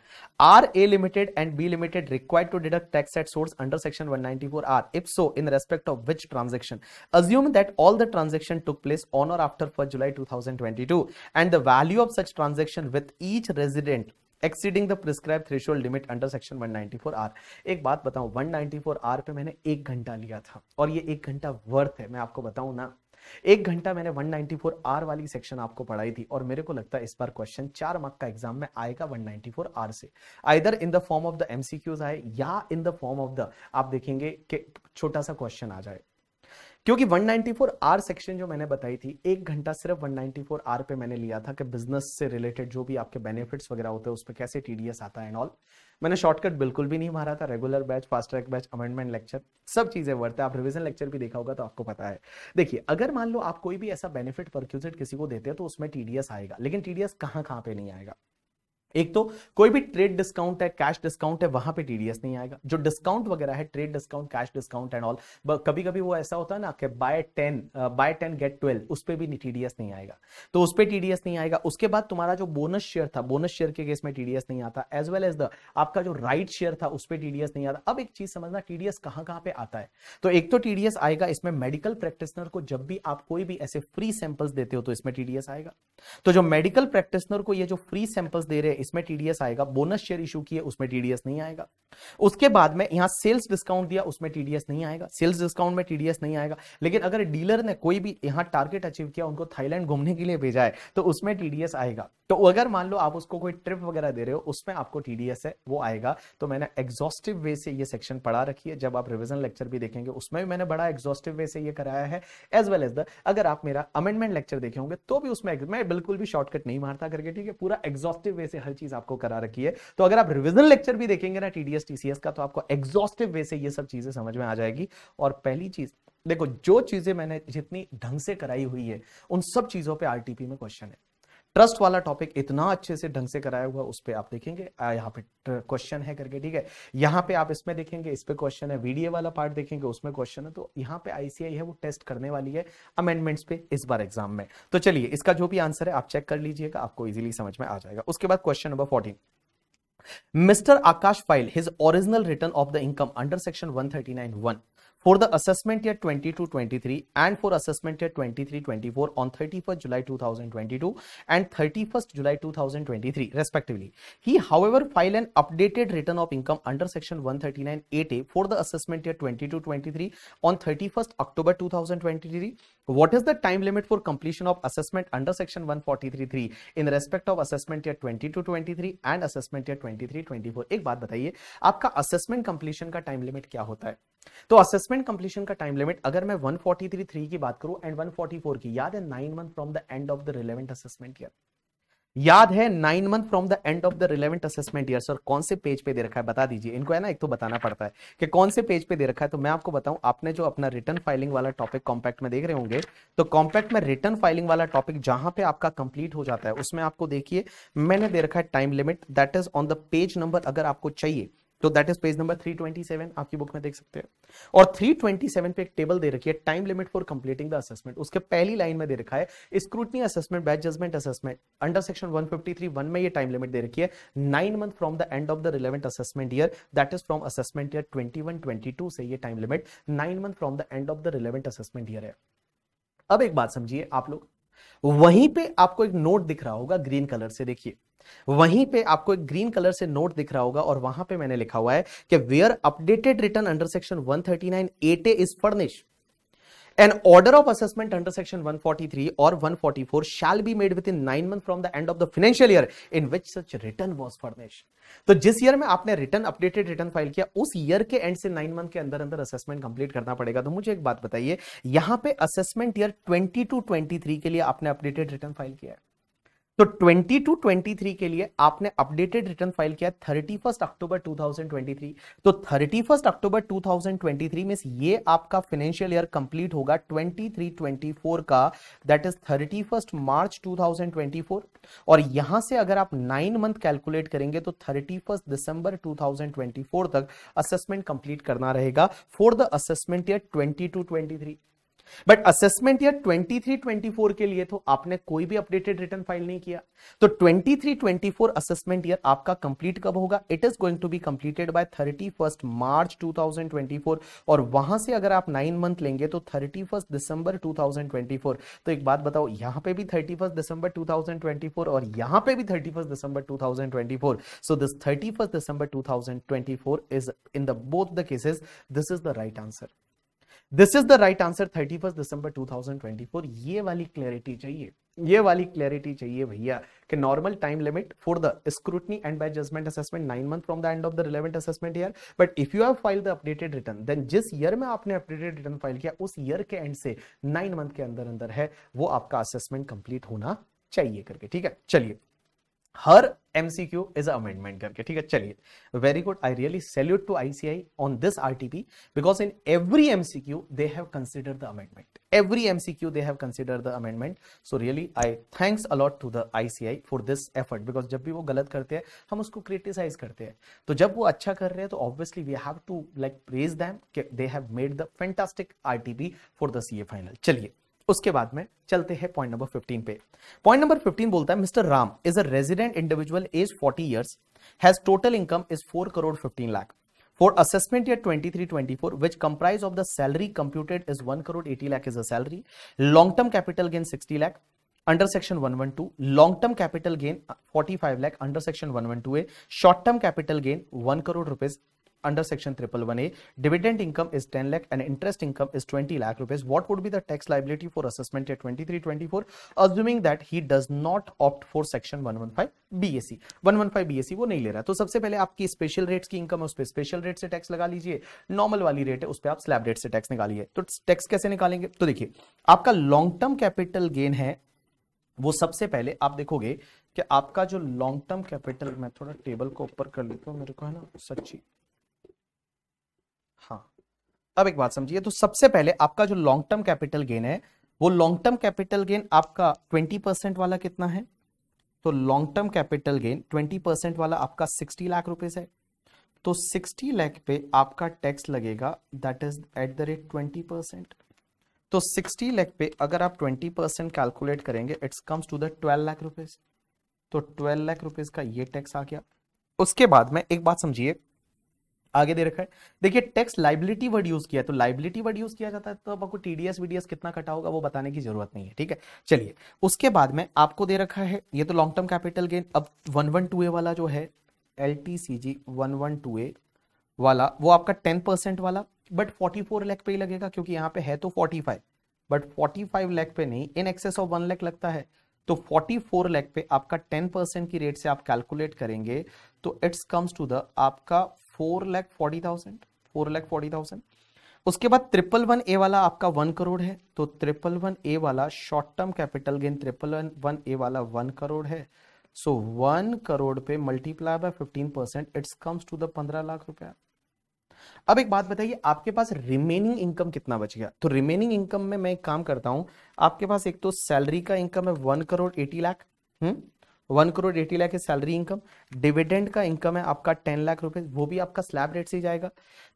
are a limited and b limited required to deduct tax at source under section 194 r if so in respect of which transaction assume that all the transaction took place on or after 1st july 2022 and the value of such transaction with each resident exceeding the prescribe threshold limit under section 194R एक बात बताऊं 194R पे मैंने एक घंटा लिया था और ये एक घंटा वर्थ है मैं आपको बताऊं ना एक घंटा मैंने 194 आर वाली सेक्शन आपको पढ़ाई थी और मेरे को लगता है इस बार क्वेश्चन चार मार्क का एग्जाम में आएगा 194 आर से either in the form of the MCQs आए या in the form of the आप देखेंगे कि छोटा सा क्वेश्चन आ जाए क्योंकि 194 आर सेक्शन जो मैंने बताई थी एक घंटा सिर्फ 194 आर पे मैंने लिया था कि बिजनेस से रिलेटेड जो भी आपके बेनिफिट्स वगैरह होते हैं उस पर कैसे टीडीएस आता है एंड ऑल मैंने शॉर्टकट बिल्कुल भी नहीं मारा था regular batch fast track batch amendment lecture सब चीज़ें वर्त है आप रिविजन लेक्चर भी देखा होगा तो आपको पता है देखिए अगर मान लो आप कोई भी ऐसा बेनिफिट परक्यूजिट किसी को देते हैं तो उसमें टीडीएस आएगा लेकिन टीडीएस कहाँ कहाँ पे नहीं आएगा एक तो कोई भी ट्रेड डिस्काउंट है कैश डिस्काउंट है वहां पे टीडीएस नहीं आएगा जो डिस्काउंट वगैरह है trade discount cash discount and all कभी कभी वो ऐसा होता है ना कि buy ten buy ten get twelve उस पर भी टीडीएस नहीं आएगा तो उस पर टीडीएस नहीं आएगा उसके बाद तुम्हारा जो बोनस शेयर था बोनस शेयर के केस में टीडीएस नहीं आता एज वेल एज द आपका जो राइट शेयर था उस पर टीडीएस नहीं आता अब एक चीज समझना टीडीएस कहां कहां पे आता है तो एक तो टीडीएस आएगा इसमें मेडिकल प्रैक्टिसनर को जब भी आप कोई भी ऐसे फ्री सैंपल्स देते हो तो इसमें टीडीएस आएगा तो जो मेडिकल प्रैक्टिसनर को ये जो फ्री सैंपल्स दे रहे इसमें टीडीएस आएगा बोनस शेयर इशू किए उसमें टीडीएस नहीं आएगा उसके बाद में यहां सेल्स डिस्काउंट दिया उसमें टीडीएस नहीं आएगा सेल्स डिस्काउंट में टीडीएस नहीं आएगा लेकिन अगर डीलर ने कोई भी यहां टारगेट अचीव किया उनको थाईलैंड घूमने के लिए भेजा है तो उसमें टीडीएस आएगा तो अगर मान लो आप उसको कोई ट्रिप वगैरह दे रहे हो उसमें आपको टीडीएस है वो आएगा तो मैंने एग्जॉस्टिव वे से ये सेक्शन पढ़ा रखी है जब आप रिविजन लेक्चर भी देखेंगे उसमें भी मैंने बड़ा एग्जॉस्टिव वे से ये कराया है एज वेल एज द अगर आप मेरा अमेंडमेंट लेक्चर देखे होंगे तो भी उसमें मैं बिल्कुल भी शॉर्टकट नहीं मारता करके ठीक है पूरा एग्जॉस्टिव वे से हर चीज आपको करा रखी है तो अगर आप रिविजन लेक्चर भी देखेंगे ना टीडीएस टीसीएस का तो आपको एग्जॉस्टिव वे से ये सब चीजें समझ में आ जाएगी और पहली चीज देखो जो चीजें मैंने जितनी ढंग से कराई हुई है उन सब चीजों पर आर में क्वेश्चन है ट्रस्ट वाला टॉपिक इतना अच्छे से ढंग से कराया हुआ उस पर आप देखेंगे यहाँ पे क्वेश्चन है करके ठीक है यहाँ पे आप इसमें देखेंगे इस पर क्वेश्चन है वीडियो वाला पार्ट देखेंगे उसमें क्वेश्चन है तो यहाँ पे आईसीआई है वो टेस्ट करने वाली है अमेंडमेंट्स पे इस बार एग्जाम में तो चलिए इसका जो भी आंसर है आप चेक कर लीजिएगा आपको इजिली समझ में आ जाएगा उसके बाद question number fourteen mister his original return of the income under section one thirty nine one for the assessment year 22 23 and for assessment year 23 24 on 31st July 2022 and 31st July 2023 respectively. He however filed an updated return of income under section 139 8A for the assessment year 22 23 on 31st October 2023. What is the time limit for completion of assessment under section 143.3 in respect of assessment year 22 23 and assessment year 23 24 एक बात बताइए आपका assessment completion का time limit क्या होता है तो assessment completion का टाइम लिमिट अगर मैं 143.3 की बात करूं एंड 144 की याद है nine month from the end of the relevant assessment year याद है nine month from the end of the relevant assessment year sir कौन से पेज पे दे रखा है बता दीजिए इनको है ना एक तो बताना पड़ता है कि कौन से पेज पे दे रखा है तो मैं आपको बताऊं आपने जो अपना रिटर्न फाइलिंग वाला टॉपिक कॉम्पैक्ट में देख रहे होंगे तो कॉम्पैक्ट में रिटर्न फाइलिंग वाला टॉपिक जहां पे आपका कंप्लीट हो जाता है उसमें आपको देखिए मैंने दे रखा है time limit that is on the page number अगर आपको चाहिए तो दैट इज पेज नंबर 327 आपकी बुक में देख सकते हैं और 327 पे एक टेबल दे रखी है time limit for completing the assessment उसके पहली लाइन में दे रखा है scrutiny assessment best judgement assessment under section 153 one में ये टाइम लिमिट दे रखी है nine month from the end of the relevant assessment year that is from assessment year 21 22 से ये टाइम लिमिट nine month from the end of the relevant assessment year है अब एक बात समझिए आप लोग वहीं पे आपको एक नोट दिख रहा होगा ग्रीन कलर से देखिए वहीं पे आपको एक ग्रीन कलर से नोट दिख रहा होगा और वहां पे मैंने लिखा हुआ है कि where updated return under section 139 A is furnished an order of assessment under section 143 or 144 be made within 9 month from the end of the financial year in which such return was furnish तो जिस ईयर में आपने return updated return file किया उस year के and से 9 month के अंदर अंदर असेसमेंट कंप्लीट करना पड़ेगा तो मुझे एक बात बताइए यहां पे असेसमेंट ईयर 20 टू 23 के लिए आपने अपडेटेड रिटर्न फाइल किया है तो 22 23 के लिए आपने अपडेटेड रिटर्न फाइल किया 31 अक्टूबर 2023 तो 31 अक्टूबर 2023 में ये आपका फाइनेंशियल ईयर कंप्लीट होगा 23 24 का दैट इज 31 मार्च 2024 और यहां से अगर आप नाइन मंथ कैलकुलेट करेंगे तो 31 दिसंबर 2024 तक असेसमेंट कंप्लीट करना रहेगा for the assessment year 20 two 23 but assessment या 23 24 के लिए तो आपने कोई भी अपडेटेड रिटर्न फाइल नहीं किया तो 23 24 असेसमेंट ईयर आपका कंप्लीट कब होगा it is going to be completed by 31 March 2024 और वहां से अगर आप नाइन मंथ लेंगे तो 31 दिसंबर 2024 तो एक बात बताओ यहां पे भी 31 दिसंबर 2024 और यहां पे भी 31 December 2024 so this 31 December 2024 is in the both the cases this is the right answer this is the right answer thirty first December two thousand twenty four ये वाली क्लैरिटी चाहिए ये वाली क्लैरिटी चाहिए भैया कि normal time limit for the scrutiny and by judgement assessment nine month from the end of the relevant assessment year but if you have file the updated return then जिस ईयर में आपने अपडेटेड रिटर्न फाइल किया उस year के and से nine month के अंदर अंदर है वो आपका असेसमेंट कंप्लीट होना चाहिए करके ठीक है चलिए हर एमसीक्यू इज अमेंडमेंट करके ठीक है चलिए very good I really salute to ICAI on this RTP because in every MCQ they have consider the amendment every MCQ they have consider the amendment so really I thanks a lot to the ICAI for this effort because जब भी वो गलत करते हैं हम उसको criticise करते हैं तो जब वो अच्छा कर रहे हैं तो obviously we have to like praise them they have made the fantastic R T P for the C A final चलिए उसके बाद में चलते हैं पॉइंट नंबर 15 पे पॉइंट नंबर 15 बोलता है mister Ram is a resident individual age 40 years has total income is 4 crore 15 lakh for assessment year 23-24 which comprise of the salary computed is 1 crore 80 lakh is a salary long term capital gain 60 lakh under section 112 long term capital gain 45 lakh under section 112a short term capital gain 1 crore rupees under section 311A, dividend income is 10 lakh and interest income is 20 lakh rupees. What would be the tax liability for assessment year 23-24? Assuming that he does not opt for section 115 BAC. 115 BAC वो नहीं ले रहा तो सबसे पहले आपकी special rates की income है उस पर स्पेशल रेट से टैक्स लगा लीजिए नॉर्मल वाली रेट है उस पर आप स्लैब रेट से टैक्स निकालिए तो टैक्स कैसे निकालेंगे तो देखिए आपका लॉन्ग टर्म कैपिटल गेन है वो सबसे पहले आप देखोगे कि आपका जो लॉन्ग टर्म कैपिटल मैं थोड़ा टेबल को ऊपर कर लेता हूँ मेरे को है ना सच्ची हाँ अब एक बात समझिए तो सबसे पहले आपका जो लॉन्ग टर्म कैपिटल गेन है वो लॉन्ग टर्म कैपिटल गेन आपका ट्वेंटी परसेंट वाला कितना है तो long term capital gain twenty percent वाला आपका सिक्सटी लाख रुपीज है तो सिक्सटी लाख पे आपका टैक्स लगेगा that is at the rate twenty percent तो सिक्सटी लाख पे अगर आप ट्वेंटी परसेंट कैलकुलेट करेंगे it's comes to the twelve lakh rupees तो ट्वेल्व लाख रुपीज का ये टैक्स आ गया उसके बाद में एक बात समझिए आगे दे रखा है देखिए टैक्स लाइबिलिटी वर्ड यूज किया तो लाइबिलिटी वर्ड यूज किया जाता है तो आपको टीडीएस वीडीएस कितना कटा होगा वो बताने की जरूरत नहीं है ठीक है चलिए उसके बाद में आपको दे रखा है ये तो लॉन्ग टर्म कैपिटल गेन अब वन वन टू ए वाला जो है L T C G one one two A वाला वो आपका टेन परसेंट वाला बट फोर्टी फोर लैख पे ही लगेगा क्योंकि यहाँ पे है तो forty five but forty five lakh पे नहीं in excess of one lakh लगता है तो फोर्टी फोर लैख पे आपका टेन परसेंट की रेट से आप कैलकुलेट करेंगे तो इट्स कम्स टू द आपका four lakh forty thousand four lakh forty thousand उसके बाद ट्रिपल वन ए वाला आपका वन करोड़ है तो ट्रिपल वन ए वाला short term capital gain triple one one A वाला वन करोड़ है सो वन करोड़ पे multiply by fifteen percent it's comes to the पंद्रह लाख रुपया अब एक बात बताइए आपके पास रिमेनिंग इनकम कितना बच गया तो रिमेनिंग इनकम में मैं एक काम करता हूं आपके पास एक तो सैलरी का इनकम है one crore eighty lakh hmm one crore eighty lakh है सैलरी इनकम डिविडेंड का इनकम है आपका टेन लाख रुपए वो भी आपका स्लैब रेट से ही जाएगा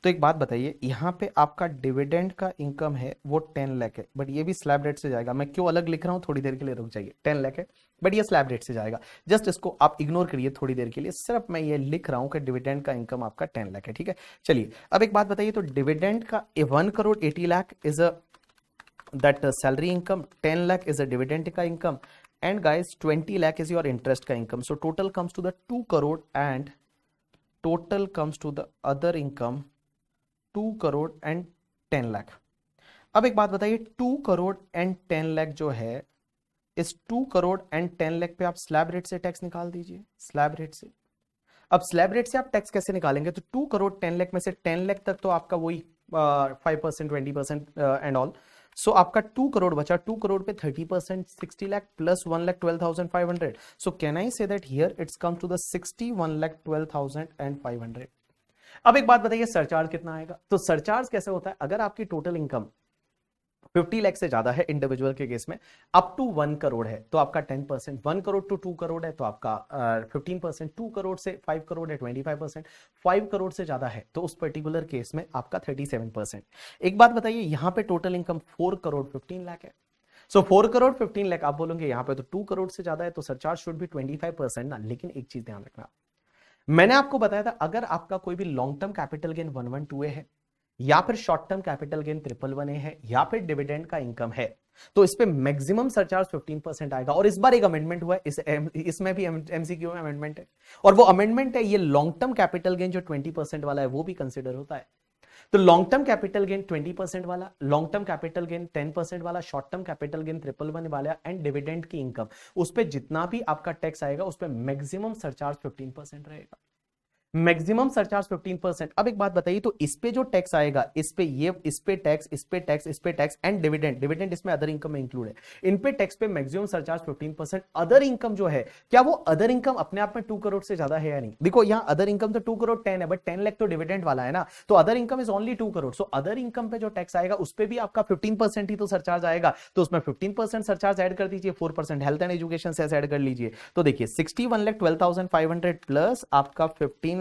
तो एक बात बताइए यहाँ पे आपका डिविडेंड का इनकम है वो टेन लाख है बट ये भी स्लैब रेट से जाएगा मैं क्यों अलग लिख रहा हूँ थोड़ी देर के लिए रुक जाइए टेन लाख है बट ये स्लैब रेट से जाएगा जस्ट इसको आप इग्नोर करिए थोड़ी देर के लिए सिर्फ मैं ये लिख रहा हूँ कि डिविडेंड का इनकम आपका टेन लाख है ठीक है चलिए अब एक बात बताइए तो डिविडेंड का one crore eighty lakh is a that salary income ten lakh is a dividend का income and guys 20 lakh is your interest ka income so total comes to the 2 crore and total comes to the other income 2 crore and 10 lakh अब एक बात बताइए 2 crore and 10 lakh जो है इस 2 crore and 10 lakh पे आप स्लैब रेट से टैक्स निकाल दीजिए स्लैब रेट से अब स्लैब रेट से आप टैक्स कैसे निकालेंगे तो 2 करोड़ 10 लाख में से 10 लैख तक तो आपका वही five percent twenty percent and all so so, आपका टू करोड़ बचा टू करोड़ पे thirty percent sixty lakh plus one lakh twelve thousand five hundred so can I say that here it's come to sixty one lakh twelve thousand and five hundred अब एक बात बताइए surcharge कितना आएगा तो सरचार्ज कैसे होता है अगर आपकी टोटल इनकम फिफ्टी लैख से ज्यादा है इंडिविजुअल के केस में अप टू वन करोड़ है तो आपका ten percent one crore to two crore है तो आपका फिफ्टीन परसेंट टू करोड़ से फाइव करोड़ है twenty five percent five crore से ज्यादा है तो उस पर्टिकुलर केस में आपका थर्टी सेवन परसेंट एक बात बताइए यहाँ पे total income four crore fifteen lakh है so four crore fifteen lakh आप बोलोगे यहाँ पे तो टू करोड़ से ज्यादा है तो सरचार्ज शुड भी ट्वेंटी फाइव परसेंट ना लेकिन एक चीज ध्यान रखना मैंने आपको बताया था अगर आपका कोई भी long term capital gain one one two A है या फिर short term capital gain triple one A है या फिर डिविडेंड का इनकम है तो इस पे मैक्सिमम सरचार्ज 15 परसेंट आएगा और इस बार एक अमेंडमेंट हुआ है इस इसमें भी एमसीक्यू में अमेंडमेंट है और वो अमेंडमेंट है ये लॉन्ग टर्म कैपिटल गेन जो 20 परसेंट वाला है वो भी कंसिडर होता है तो long term capital gain 20 percent वाला long term capital gain 10 percent वाला short term capital gain triple one वाला एंड डिविडेंड की इनकम उस पर जितना भी आपका टैक्स आएगा उस पर मैक्सिमम सरचार्ज फिफ्टीन परसेंट रहेगा मैक्सिमम सरचार्ज 15 परसेंट अब एक बात बताइए तो इस पे जो टैक्स आएगा इस पे ये इस पे टैक्स इस पे टैक्स इस पे टैक्स एंड डिविडेंड डिविडेंड इसमें अदर इनकम में इंक्लूड है इन पे टैक्स पे maximum surcharge 15 percent other income जो है क्या वो अदर इनकम अपने आप में टू करोड़ से ज्यादा है या नहीं देखो यहाँ अदर इनकम तो टू करोड़ टेन है बट टेन लैख तो डिविडेंड वाला है ना तो other income is only two crore so other income पे जो टैक्स आएगा उस पर भी आपका फिफ्टीन ही तो सरचार्ज आएगा तो उसमें फिफ्टीन परसेंट सरचार्ज एड कर दीजिए four percent health and education से एड कर लीजिए तो देखिए sixty one lakh twelve thousand five hundred plus आपका fifteen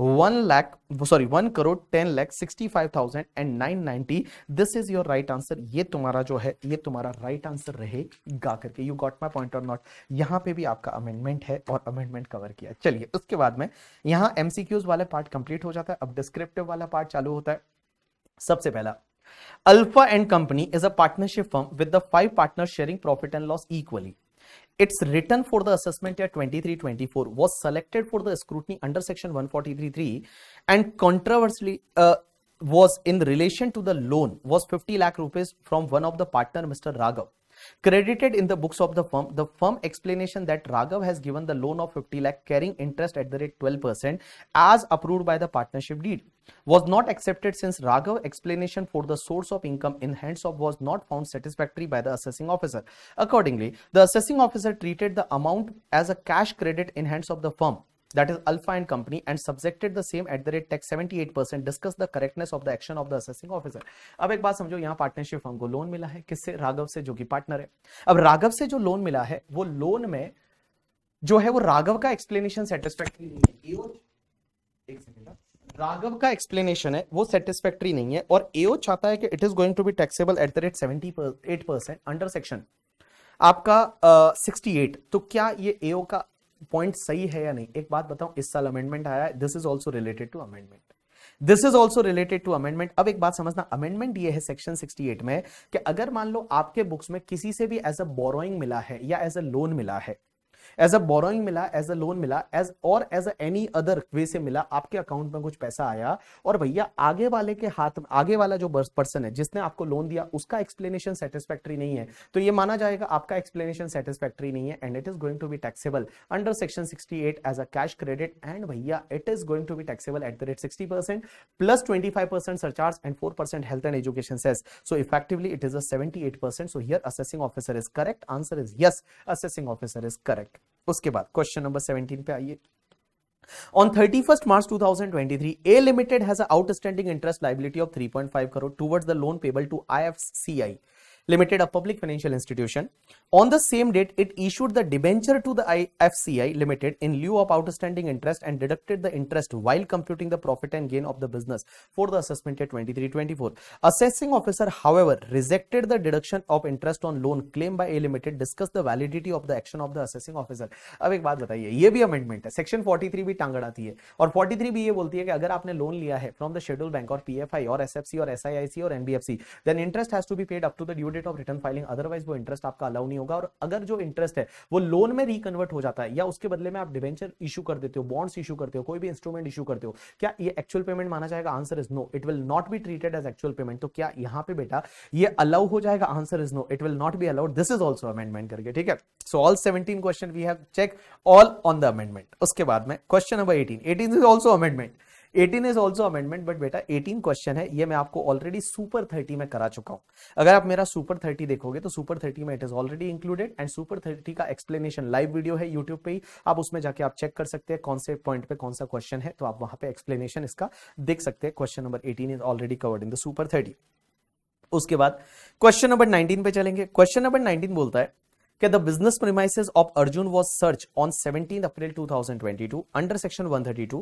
one lakh sorry one crore ten lakh sixty five thousand and nine ninety this is your right answer ये तुम्हारा जो है ये तुम्हारा राइट आंसर रहेगा करके यू गॉट माई पॉइंट और नॉट यहाँ पे भी आपका अमेंडमेंट है और अमेंडमेंट कवर किया चलिए उसके बाद में यहाँ एमसीक्यूज वाला पार्ट कंप्लीट हो जाता है अब डिस्क्रिप्टिव वाला पार्ट चालू होता है सबसे पहला alpha and company is a partnership firm with the five partner sharing profit and loss equally Its written for the assessment year 23-24 was selected for the scrutiny under section 143.3 and controversially uh, was in relation to the loan was 50 lakh rupees from one of the partner Mr. Raghav. Credited in the books of the firm, the firm explanation that Raghav has given the loan of 50 lakh carrying interest at the rate 12% as approved by the partnership deed was not accepted since Raghav explanation for the source of income in hands of was not found satisfactory by the assessing officer. Accordingly, the assessing officer treated the amount as a cash credit in hands of the firm that is Alpha and company and subjected the same at the rate tax 78% discuss the correctness of the action of the assessing officer अब एक बात समझो यहाँ partnership हमको loan मिला है किससे राघव से जो कि पार्टनर है अब राघव से जो लोन मिला है वो लोन में जो है वो राघव का एक्सप्लेनेशन सेटिस्फैक्ट्री नहीं है एक सेकंड हाँ। राघव का एक्सप्लेनेशन है वो सेटिस्फैक्ट्री नहीं है और एओ चाहता है कि it is going to be taxable at the rate seventy eight percent under section आपका सिक्सटी uh, एट तो क्या ये एओ का पॉइंट सही है या नहीं एक बात बताऊं इस साल अमेंडमेंट आया है this is also related to amendment this is also related to amendment अब एक बात समझना अमेंडमेंट ये है सेक्शन 68 में कि अगर मान लो आपके बुक्स में किसी से भी एज अ बोरोइंग मिला है या एज अ लोन मिला है एज अ बोरोइंग मिला एज अ लोन मिला एज और as a any other way से मिला आपके अकाउंट में कुछ पैसा आया और भैया आगे वाले के हाथ में आगे वाला जो पर्सन है जिसने आपको लोन दिया उसका एक्सप्लेनेशन सेटिस्फैक्ट्री नहीं है तो ये माना जाएगा आपका एक्सप्लेनेशन सेटिस्फैक्ट्री नहीं है and it is going to be taxable under section 68 as a cash credit and भैया it is going to be taxable at the rate 60% plus 25% surcharge and 4% health and education cess so effectively it is a 78% so here assessing officer is correct answer is yes assessing officer is correct उसके बाद question number 17 पे आइए On 31st March 2023, A Limited has an outstanding interest liability of 3.5 crore towards the loan payable to IFCI Limited, a public financial institution. On the same date, it issued the debenture to the IFCI Limited in lieu of outstanding interest and deducted the interest while computing the profit and gain of the business for the assessment year 23-24. Assessing officer, however, rejected the deduction of interest on loan claim by A Limited, discussed the validity of the action of the assessing officer. अब एक बात बताइए ये भी amendment है section 43 भी टांग अड़ाती है और 43 भी ये बोलती है कि अगर आपने लोन लिया है the scheduled bank or PFI or SFC or SIIC or NBFC then interest has to be paid up to the due date date of return filing otherwise वो इंटरेस्ट आपका अलाउ नहीं होगा और अगर जो इंटरेस्ट है वो लोन में रिकन्वर्ट हो जाता है या उसके बदले में आप डिवेंचर इशू कर देते हो बॉन्ड्स इशू करते हो कोई भी इंस्ट्रूमेंट इशू करते हो क्या ये एक्चुअल पेमेंट माना जाएगा answer is no it will not be treated as actual payment तो क्या यहाँ पे बेटा ये अलाउ हो जाएगा answer is no it will not be allowed this is also amendment करके ठीक है so all seventeen question we have check all on the amendment उसके बाद में question number eighteen eighteen is also amendment eighteen is also amendment but बेटा eighteen question है ये मैं आपको ऑलरेडी सुपर थर्टी में करा चुका हूं अगर आप मेरा सुपर थर्टी देखोगे तो सुपर थर्टी में it is already included and super thirty का एक्सप्लेनेशन लाइव वीडियो है यूट्यूब पे ही आप उसमें जाके आप चेक कर सकते हैं कौन से पॉइंट पे कौन सा क्वेश्चन है तो आप वहां पे एक्सप्लेनेशन इसका देख सकते हैं question number eighteen is already covered in the super thirty उसके बाद क्वेश्चन नंबर नाइनटीन पे चलेंगे क्वेश्चन नंबर नाइनटीन बोलता है कि the business premises of Arjun was search on 17 April 2022 under section 132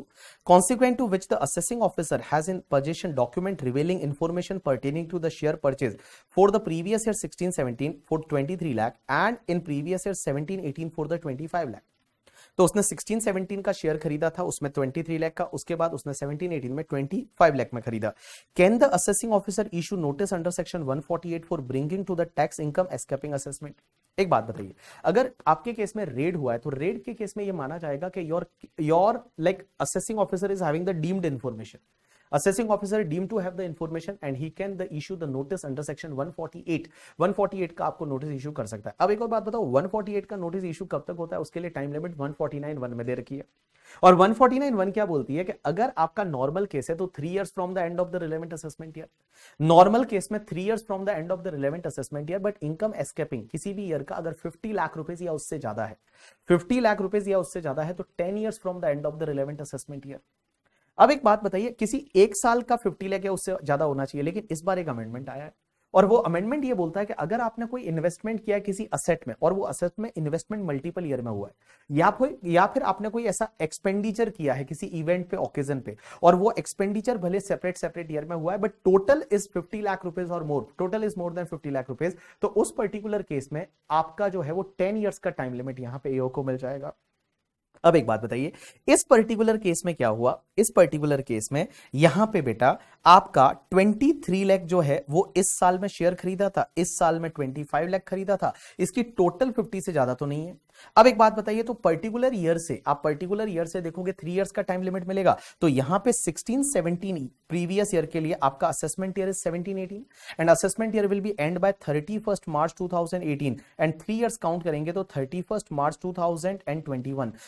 consequent to which the assessing officer has in possession document revealing information pertaining to the share purchase for the previous year 16 17 for 23 lakh and in previous year 17 18 for the 25 lakh तो उसने 16 17 का share खरीदा था उसमें 23 लाख का उसके बाद उसने 17 18 में 25 लाख में खरीदा can the assessing officer issue notice under section 148 for bringing to the tax income escaping assessment एक बात बताइए अगर आपके केस में रेड हुआ है तो रेड के केस में ये माना जाएगा कि your your like assessing officer is having the deemed information assessing officer deemed to have the information and he can the issue the notice under section 148 148 का आपको नोटिस इशू कर सकता है अब एक और बात बताओ 148 का नोटिस इशू कब तक होता है उसके लिए टाइम लिमिट 149 वन में दे रखी है और 149 वन क्या बोलती है कि अगर आपका नॉर्मल केस है तो three years from the end of the relevant assessment year normal case में three years from the end of the relevant assessment year but income escaping किसी भी ईयर का अगर 50 लाख रुपीज या उससे ज्यादा है 50 लाख रुपए या उससे ज्यादा है तो 10 years from the end of the relevant assessment year अब एक बात बताइए किसी एक साल का 50 लाख या उससे ज्यादा होना चाहिए लेकिन इस बार एक अमेंडमेंट आया है और वो अमेंडमेंट ये बोलता है कि अगर आपने कोई इन्वेस्टमेंट किया किसी असेट में और वो असेट में इन्वेस्टमेंट मल्टीपल ईयर में हुआ है या फिर या फिर आपने कोई ऐसा एक्सपेंडिचर किया है किसी इवेंट पे ओकेजन पे और वो एक्सपेंडिचर भले सेपरेट सेपरेट ईयर में हुआ है but total is fifty lakh rupees और more total is more than fifty lakh rupees तो उस पर्टिकुलर केस में आपका जो है वो टेन ईयर्स का टाइम लिमिट यहाँ पे ईओ को मिल जाएगा अब एक बात बताइए इस पर्टिकुलर केस में क्या हुआ इस पर्टिकुलर केस में यहां पे बेटा आपका 23 लाख जो है वो इस साल में शेयर खरीदा था इस साल में 25 लाख खरीदा था इसकी टोटल 50 से ज्यादा तो नहीं है अब एक बात बताइए तो पर्टिकुलर ईयर से आप पर्टिकुलर ईयर से देखोगे थ्री इयर्स का टाइम लिमिट मिलेगा तो यहां पे 16 17 प्रीवियस ईयर के लिए आपका assessment year is 17 18 and assessment year will be end by thirty March two and three years count करेंगे तो thirty March two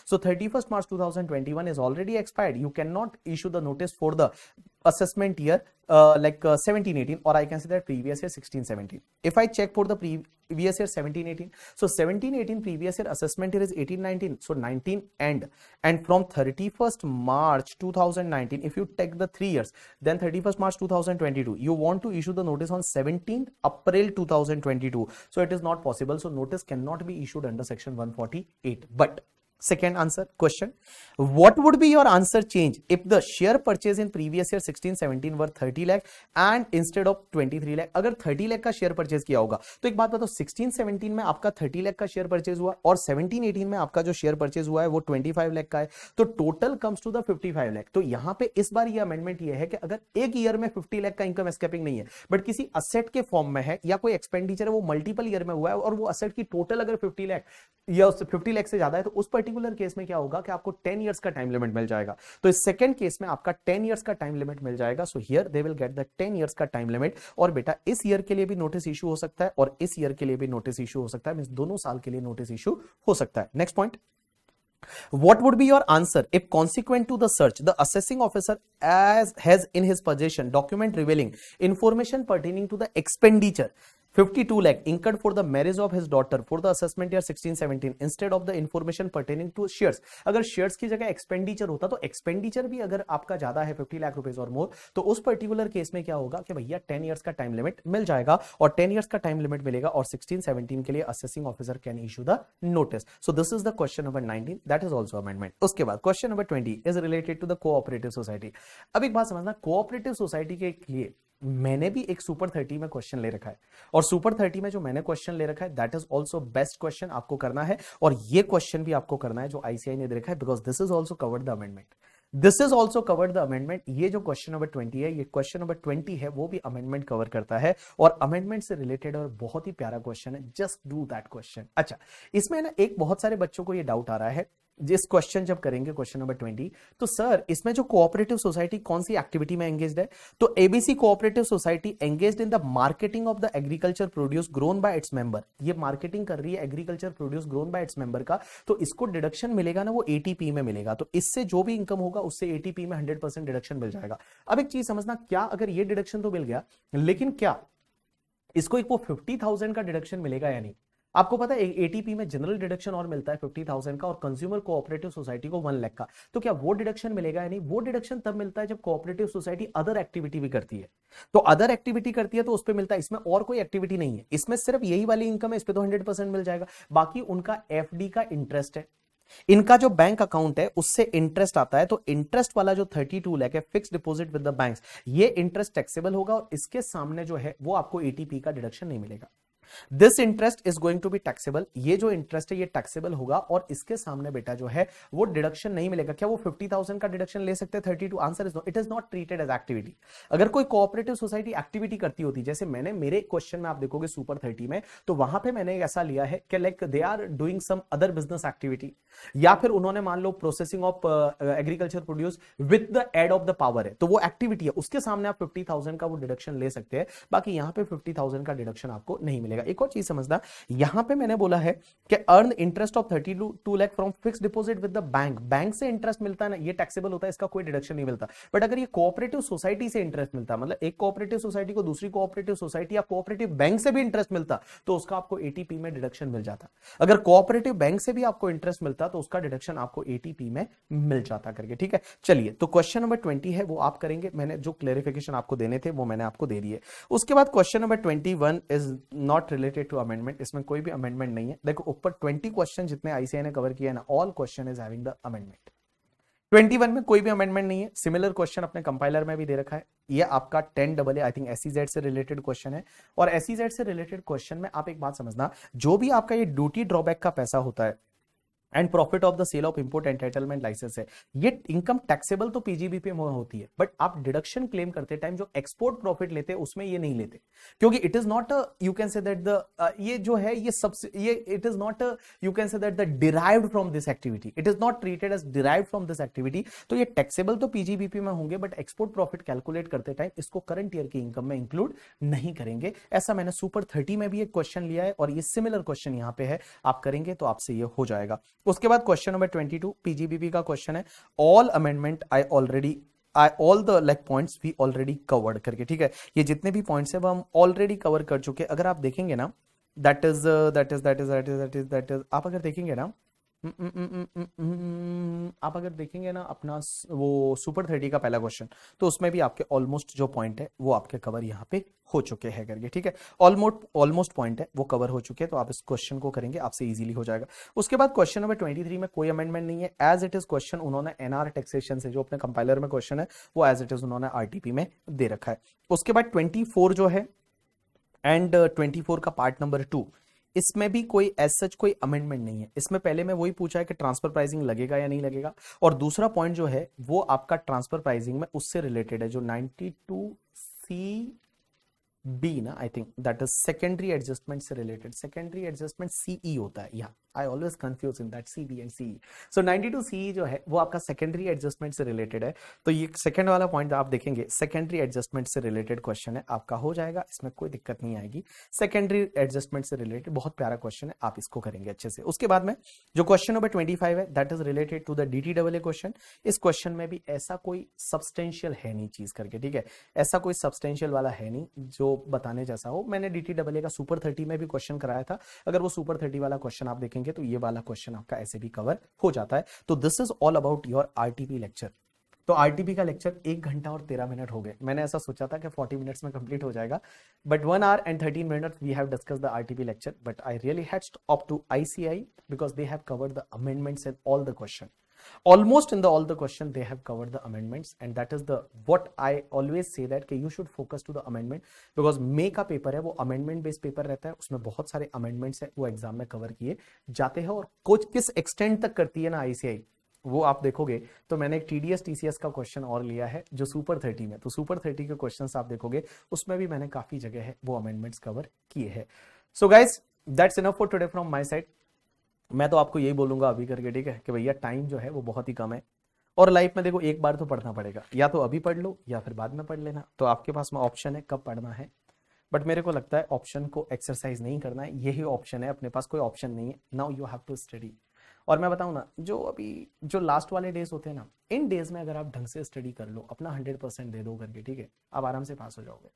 so thirty March two is already expired you can not issue the notice for the assessment year uh, like uh, 17 18 or i can say that previous year 16 17 if i check for the previous year 17 18 so 17 18 previous year assessment year is 18 19 so 19 end and from 31st march 2019 if you take the three years then 31st march 2022 you want to issue the notice on 17th april 2022 so it is not possible so notice cannot be issued under section 148 but Second answer question. What would be your answer change if the share purchase in previous year 16, 17 were 30 lakh and instead of 23 lakh? अगर 30 लाख का share purchase किया होगा तो एक बात बताओ 16, 17 में आपका 30 लाख का शेयर परचेज हुआ और 17, 18 में आपका जो शेयर परचेज हुआ है वो 25 लाख का है तो total comes to the 55 lakh तो यहां पे इस बार ये अमेंडमेंट ये है कि अगर एक ईयर में 50 लाख का इनकम एस्केपिंग नहीं है बट किसी असेट के फॉर्म में है या कोई एक्सपेंडिचर है वो मल्टीपल ईयर में हुआ है और वो असेट की टोटल अगर फिफ्टी लाख या फिफ्टी लाख से ज्यादा है तो उस पर पर्टिकुलर केस में क्या होगा कि आपको टेन ईयर्स का टाइम लिमिट मिल जाएगा तो इस सेकंड केस में आपका टेन ईयर्स का टाइम लिमिट मिल जाएगा so here they will get the ten years का टाइम लिमिट और बेटा इस ईयर के लिए भी नोटिस इशू हो सकता है और इस ईयर के लिए भी नोटिस इशू हो सकता है मीन दोनों साल के लिए नोटिस इशू हो सकता है next point what would be your answer if consequent to the search the assessing officer as has in his possession document revealing information pertaining to the expenditure 52 lakh incurred for the marriage of his daughter for the assessment year 1617 instead of the information pertaining to shares अगर shares की जगह expenditure होता तो expenditure भी अगर आपका ज्यादा है 50 लाख रुपए और मोर तो उस पर्टिकुलर केस में क्या होगा कि भैया 10 ईयर्स का टाइम लिमिट मिल जाएगा और 10 ईयर्स का टाइम लिमिट मिलेगा और 1617 के लिए assessing officer can issue the notice so this is the question number 19 that is also amendment उसके बाद question number 20 is related to the cooperative society अब एक बात समझना कोऑपरेटिव सोसाइटी के लिए मैंने भी एक सुपर थर्टी में क्वेश्चन ले रखा है और सुपर थर्टी में जो मैंने क्वेश्चन ले रखा है that is also best question आपको करना है और ये क्वेश्चन भी आपको करना है जो आईसीआई ने देखा है because this is also covered the amendment this is also covered the amendment ये जो क्वेश्चन नंबर ट्वेंटी है ये क्वेश्चन नंबर ट्वेंटी है वो भी अमेंडमेंट कवर करता है और अमेंडमेंट से रिलेटेड और बहुत ही प्यारा क्वेश्चन है जस्ट डू दैट क्वेश्चन अच्छा इसमें ना एक बहुत सारे बच्चों को ये डाउट आ रहा है जिस क्वेश्चन जब करेंगे क्वेश्चन नंबर ट्वेंटी तो सर इसमें जो कोऑपरेटिव सोसाइटी कौन सी एक्टिविटी में एंगेज है तो ABC cooperative society engage in the marketing of the agriculture produce grown by its member ये मार्केटिंग कर रही है agriculture produce grown by its member का तो इसको डिडक्शन मिलेगा ना वो एटीपी में मिलेगा तो इससे जो भी इनकम होगा उससे एटीपी में हंड्रेड डिडक्शन मिल जाएगा अब एक चीज समझना क्या अगर ये डिडक्शन तो मिल गया लेकिन क्या इसको एक वो फिफ्टी थाउजेंड का डिडक्शन मिलेगा या नहीं आपको पता है एटीपी में जनरल डिडक्शन और मिलता है फिफ्टी थाउजेंड का और कंज्यूमर कोऑपरेटिव सोसाइटी को वन लैख का तो क्या वो डिडक्शन मिलेगा या नहीं वो डिडक्शन तब मिलता है जब कोऑपरेटिव सोसाइटी अदर एक्टिविटी भी करती है तो अदर एक्टिविटी करती है तो उस पर मिलता है इसमें और कोई एक्टिविटी नहीं है इसमें सिर्फ यही वाली इनकम है इस पर तो हंड्रेड मिल जाएगा बाकी उनका एफ का इंटरेस्ट है इनका जो बैंक अकाउंट है उससे इंटरेस्ट आता है तो इंटरेस्ट वाला जो थर्टी टू लैख है fix deposit with the bank ये इंटरेस्ट टैक्सेबल होगा और इसके सामने जो है वो आपको एटीपी का डिडक्शन नहीं मिलेगा this interest is going to be taxable ये जो इंटरेस्ट है ये टैक्सेबल होगा और इसके सामने बेटा जो है वो डिडक्शन नहीं मिलेगा क्या वो फिफ्टी थाउजेंड का डिडक्शन ले सकते thirty two answer is no it is not treated as activity अगर कोई कोऑपरेटिव सोसाइटी एक्टिविटी करती होती जैसे मैंने मेरे क्वेश्चन में आप देखोगे सुपर थर्टी में तो वहां पर मैंने ऐसा लिया है कि like they are doing some other business activity या फिर उन्होंने मान लो processing of agriculture produce with the aid of the power है तो वो एक्टिविटी है उसके सामने आप फिफ्टी थाउजेंड का वो डिडक्शन ले सकते हैं बाकी यहाँ पे फिफ्टी थाउजेंड का डिडक्शन आपको नहीं मिलेगा बनेगा एक और चीज समझना यहां पे मैंने बोला है कि earn interest of thirty two lakh from fix deposit with the bank bank से इंटरेस्ट मिलता है ना ये टैक्सेबल होता है इसका कोई डिडक्शन नहीं मिलता बट अगर ये कोऑपरेटिव सोसाइटी से इंटरेस्ट मिलता है मतलब एक कोऑपरेटिव सोसाइटी को दूसरी कोऑपरेटिव सोसाइटी या कोऑपरेटिव बैंक से भी इंटरेस्ट मिलता तो उसका आपको एटीपी में डिडक्शन मिल जाता अगर कोऑपरेटिव बैंक से भी आपको इंटरेस्ट मिलता तो उसका डिडक्शन आपको एटीपी में मिल जाता करके ठीक है चलिए तो क्वेश्चन नंबर ट्वेंटी है वो आप करेंगे मैंने जो क्लेरिफिकेशन आपको देने थे वो मैंने आपको दे दिए उसके बाद question number twenty one is not related to amendment इसमें कोई भी अमेंडमेंट नहीं है देखो ऊपर ट्वेंटी क्वेश्चन जितने आईसीआई ने कवर किया है ना all question is having the amendment twenty one में कोई भी अमेंडमेंट नहीं है सिमिलर क्वेश्चन अपने कंपाइलर में भी दे रखा है ये आपका ten double I think S से रिलेटेड क्वेश्चन है और एस e से रिलेटेड क्वेश्चन में आप एक बात समझना जो भी आपका ये ड्यूटी ड्रॉबैक का पैसा होता है and profit of the sale of import entitlement license है ये इनकम टैक्सेबल तो पीजीबीपी में होती है बट आप डिडक्शन क्लेम करते टाइम जो एक्सपोर्ट प्रॉफिट लेते हैं उसमें ये नहीं लेते क्योंकि it is not you can say that the ये जो है ये सब ये it is not you can say that the derive from this activity it is not treated as derive from this activity तो ये टैक्सेबल तो पीजीबीपी में होंगे बट एक्सपोर्ट प्रॉफिट कैलकुलेट करते टाइम इसको करंट ईयर की इनकम में include नहीं करेंगे ऐसा मैंने सुपर थर्टी में भी एक क्वेश्चन लिया है और ये सिमिलर क्वेश्चन यहाँ पे है आप करेंगे तो आपसे ये हो जाएगा उसके बाद question number twenty two PGBP का क्वेश्चन है all amendment I already I all the like points we already covered करके ठीक है ये जितने भी पॉइंट्स है वो हम ऑलरेडी कवर कर चुके अगर आप देखेंगे ना that is that is that is that is that is that is आप अगर देखेंगे ना हम्म, हम्म, हम्म, आप अगर देखेंगे ना अपना वो सुपर थर्टी का पहला क्वेश्चन तो उसमें भी आपके ऑलमोस्ट जो पॉइंट है वो आपके कवर यहाँ पे हो चुके हैं करके ठीक है ऑलमोस्ट ऑलमोस्ट पॉइंट है वो कवर हो चुके हैं तो आप इस क्वेश्चन को करेंगे आपसे इजीली हो जाएगा उसके बाद क्वेश्चन नंबर ट्वेंटी थ्री में कोई अमेंडमेंट नहीं है एज इट इज क्वेश्चन उन्होंने एनआर टैक्सेशन से जो अपने कंपाइलर में क्वेश्चन है वो एज इट इज उन्होंने आरटीपी में दे रखा है उसके बाद ट्वेंटी जो है एंड ट्वेंटी uh, का पार्ट नंबर टू इसमें भी कोई एज सच कोई अमेंडमेंट नहीं है इसमें पहले मैं वही पूछा है कि ट्रांसफर प्राइसिंग लगेगा या नहीं लगेगा और दूसरा पॉइंट जो है वो आपका ट्रांसफर प्राइसिंग में उससे रिलेटेड है जो नाइनटी टू सी बी ना I think that is secondary adjustment से रिलेटेड सेकेंडरी एडजस्टमेंट सीई होता है या I always confuse in that C B and CE so 92 CE जो है वो आपका सेकेंडरी एडजस्टमेंट से रिलेटेड है तो ये सेकेंड वाला पॉइंट आप देखेंगे सेकेंडरी एडजस्टमेंट से रिलेटेड क्वेश्चन है आपका हो जाएगा इसमें कोई दिक्कत नहीं आएगी सेकेंडरी एडजस्टमेंट से रिलेटेड बहुत प्यारा क्वेश्चन है आप इसको करेंगे अच्छे से उसके बाद में जो क्वेश्चन नंबर ट्वेंटी है that is related to the D T double A question इस क्वेश्चन में भी ऐसा कोई सब्सटेंशियल है नहीं चीज करके ठीक है ऐसा कोई सब्सटेंशियल वाला है नहीं जो बताने जैसा हो मैंने डी टी डबल ए का सुपर थर्टी में भी क्वेश्चन कराया था अगर वो सुपर थर्टी वाला क्वेश्चन आप देखेंगे तो ये वाला क्वेश्चन आपका ऐसे भी कवर हो जाता है तो this is all about your RTP lecture तो आरटीपी का लेक्चर एक घंटा और तेरह मिनट हो गए मैंने ऐसा सोचा था कि फोर्टी मिनट्स में कंप्लीट हो जाएगा but one hour and thirteen minute we have discuss the RTP lecture but I really heads up to ICAI because they have covered the amendments in all the question almost in the all the question they have covered the amendments and that is the what I always say that कि you should focus to the amendment because May का paper है वो amendment based paper रहता है उसमें बहुत सारे amendments हैं वो exam में cover किए जाते हैं और कुछ किस extent तक करती है ना ICI वो आप देखोगे तो मैंने एक T D S T C S का क्वेश्चन और लिया है जो सुपर थर्टी में तो सुपर थर्टी के क्वेश्चन आप देखोगे उसमें भी मैंने काफी जगह है वो अमेंडमेंट्स कवर किए हैं so guys that's enough for today from my side मैं तो आपको यही बोलूँगा अभी करके ठीक है कि भैया टाइम जो है वो बहुत ही कम है और लाइफ में देखो एक बार तो पढ़ना पड़ेगा या तो अभी पढ़ लो या फिर बाद में पढ़ लेना तो आपके पास में ऑप्शन है कब पढ़ना है बट मेरे को लगता है ऑप्शन को एक्सरसाइज नहीं करना है यही ऑप्शन है अपने पास कोई ऑप्शन नहीं है now you have to study और मैं बताऊँ ना जो अभी जो लास्ट वाले डेज होते हैं ना इन डेज में अगर आप ढंग से स्टडी कर लो अपना हंड्रेड परसेंट दे दो करके ठीक है आप आराम से पास हो जाओगे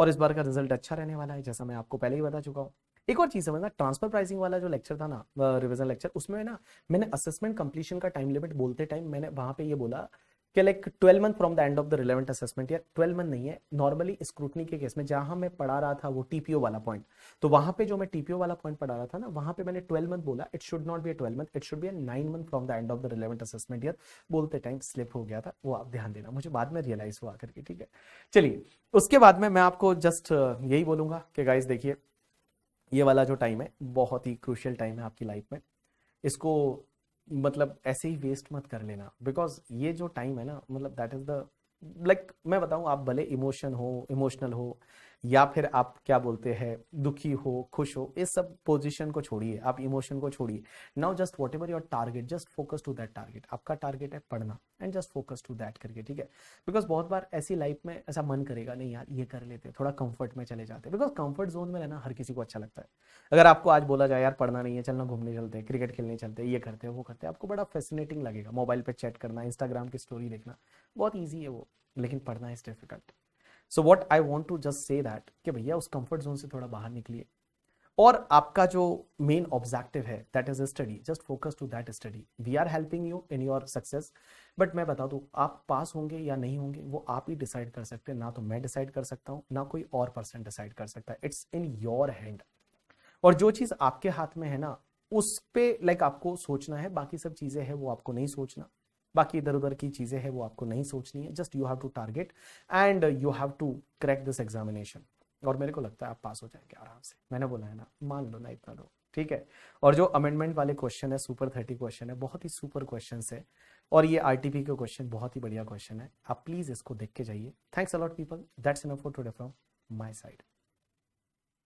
और इस बार का रिजल्ट अच्छा रहने वाला है जैसा मैं आपको पहले ही बता चुका हूँ एक और चीज समझना ट्रांसफर प्राइसिंग वाला जो लेक्चर था ना रिविजन लेक्चर उसमें ना मैंने असेसमेंट कंप्लीशन का टाइम लिमिट बोलते टाइम मैंने वहां पे ये बोला कि like twelve month from the end of the relevant assessment या ट्वेल्व मंथ नहीं है नॉर्मली स्क्रूटनी के केस में जहां मैं पढ़ा रहा था वो टीपीओ वाला पॉइंट तो वहां पे जो मैं टीपीओ वाला पॉइंट पढ़ा रहा था ना वहां पे मैंने ट्वेल्व मंथ बोला it should not be twelve month it should be nine month from the end of the relevant assessment year बोलते टाइम स्लिप हो गया था वो आप ध्यान देना मुझे बाद में रियलाइज हुआ करके ठीक है चलिए उसके बाद में मैं आपको जस्ट यही बोलूंगा कि गाइज देखिए ये वाला जो टाइम है बहुत ही क्रूशियल टाइम है आपकी लाइफ में इसको मतलब ऐसे ही वेस्ट मत कर लेना बिकॉज ये जो टाइम है ना मतलब दैट इज़ द लाइक मैं बताऊँ आप भले इमोशन हो इमोशनल हो या फिर आप क्या बोलते हैं दुखी हो खुश हो इस सब पोजिशन को छोड़िए आप इमोशन को छोड़िए now just whatever your target just focus to that target आपका टारगेट है पढ़ना and just focus to that करके ठीक है बिकॉज बहुत बार ऐसी लाइफ में ऐसा मन करेगा नहीं यार ये कर लेते थोड़ा कंफर्ट में चले जाते बिकॉज कंफर्ट जोन में रहना हर किसी को अच्छा लगता है अगर आपको आज बोला जाए यार पढ़ना नहीं है चलना घूमने चलते हैं क्रिकेट खेलने चलते हैं ये करते हैं वो करते हैं आपको बड़ा फैसिनेटिंग लगेगा मोबाइल पर चैट करना इंस्टाग्राम की स्टोरी देखना बहुत ईजी है वो लेकिन पढ़ना is difficult so what I want to just say that कि भैया उस कंफर्ट जोन से थोड़ा बाहर निकलिए और आपका जो मेन ऑब्जेक्टिव है that is study just focus to that study we are helping you in your success but मैं बता दूँ आप पास होंगे या नहीं होंगे वो आप ही डिसाइड कर सकते हैं ना तो मैं डिसाइड कर सकता हूँ ना कोई और पर्सन डिसाइड कर सकता है इट्स इन योर हैंड और जो चीज़ आपके हाथ में है ना उस पर लाइक like, आपको सोचना है बाकी सब चीज़ें हैं वो आपको नहीं सोचना बाकी इधर उधर की चीज़ें हैं वो आपको नहीं सोचनी है just you have to target and you have to crack this examination और मेरे को लगता है आप पास हो जाएंगे आराम से मैंने बोला है ना मान लो ना इतना लो ठीक है और जो अमेंडमेंट वाले क्वेश्चन है सुपर थर्टी क्वेश्चन है बहुत ही सुपर क्वेश्चन है और ये आर का क्वेश्चन बहुत ही बढ़िया क्वेश्चन है आप प्लीज़ इसको देख के जाइए thanks a lot people that's enough for today from my side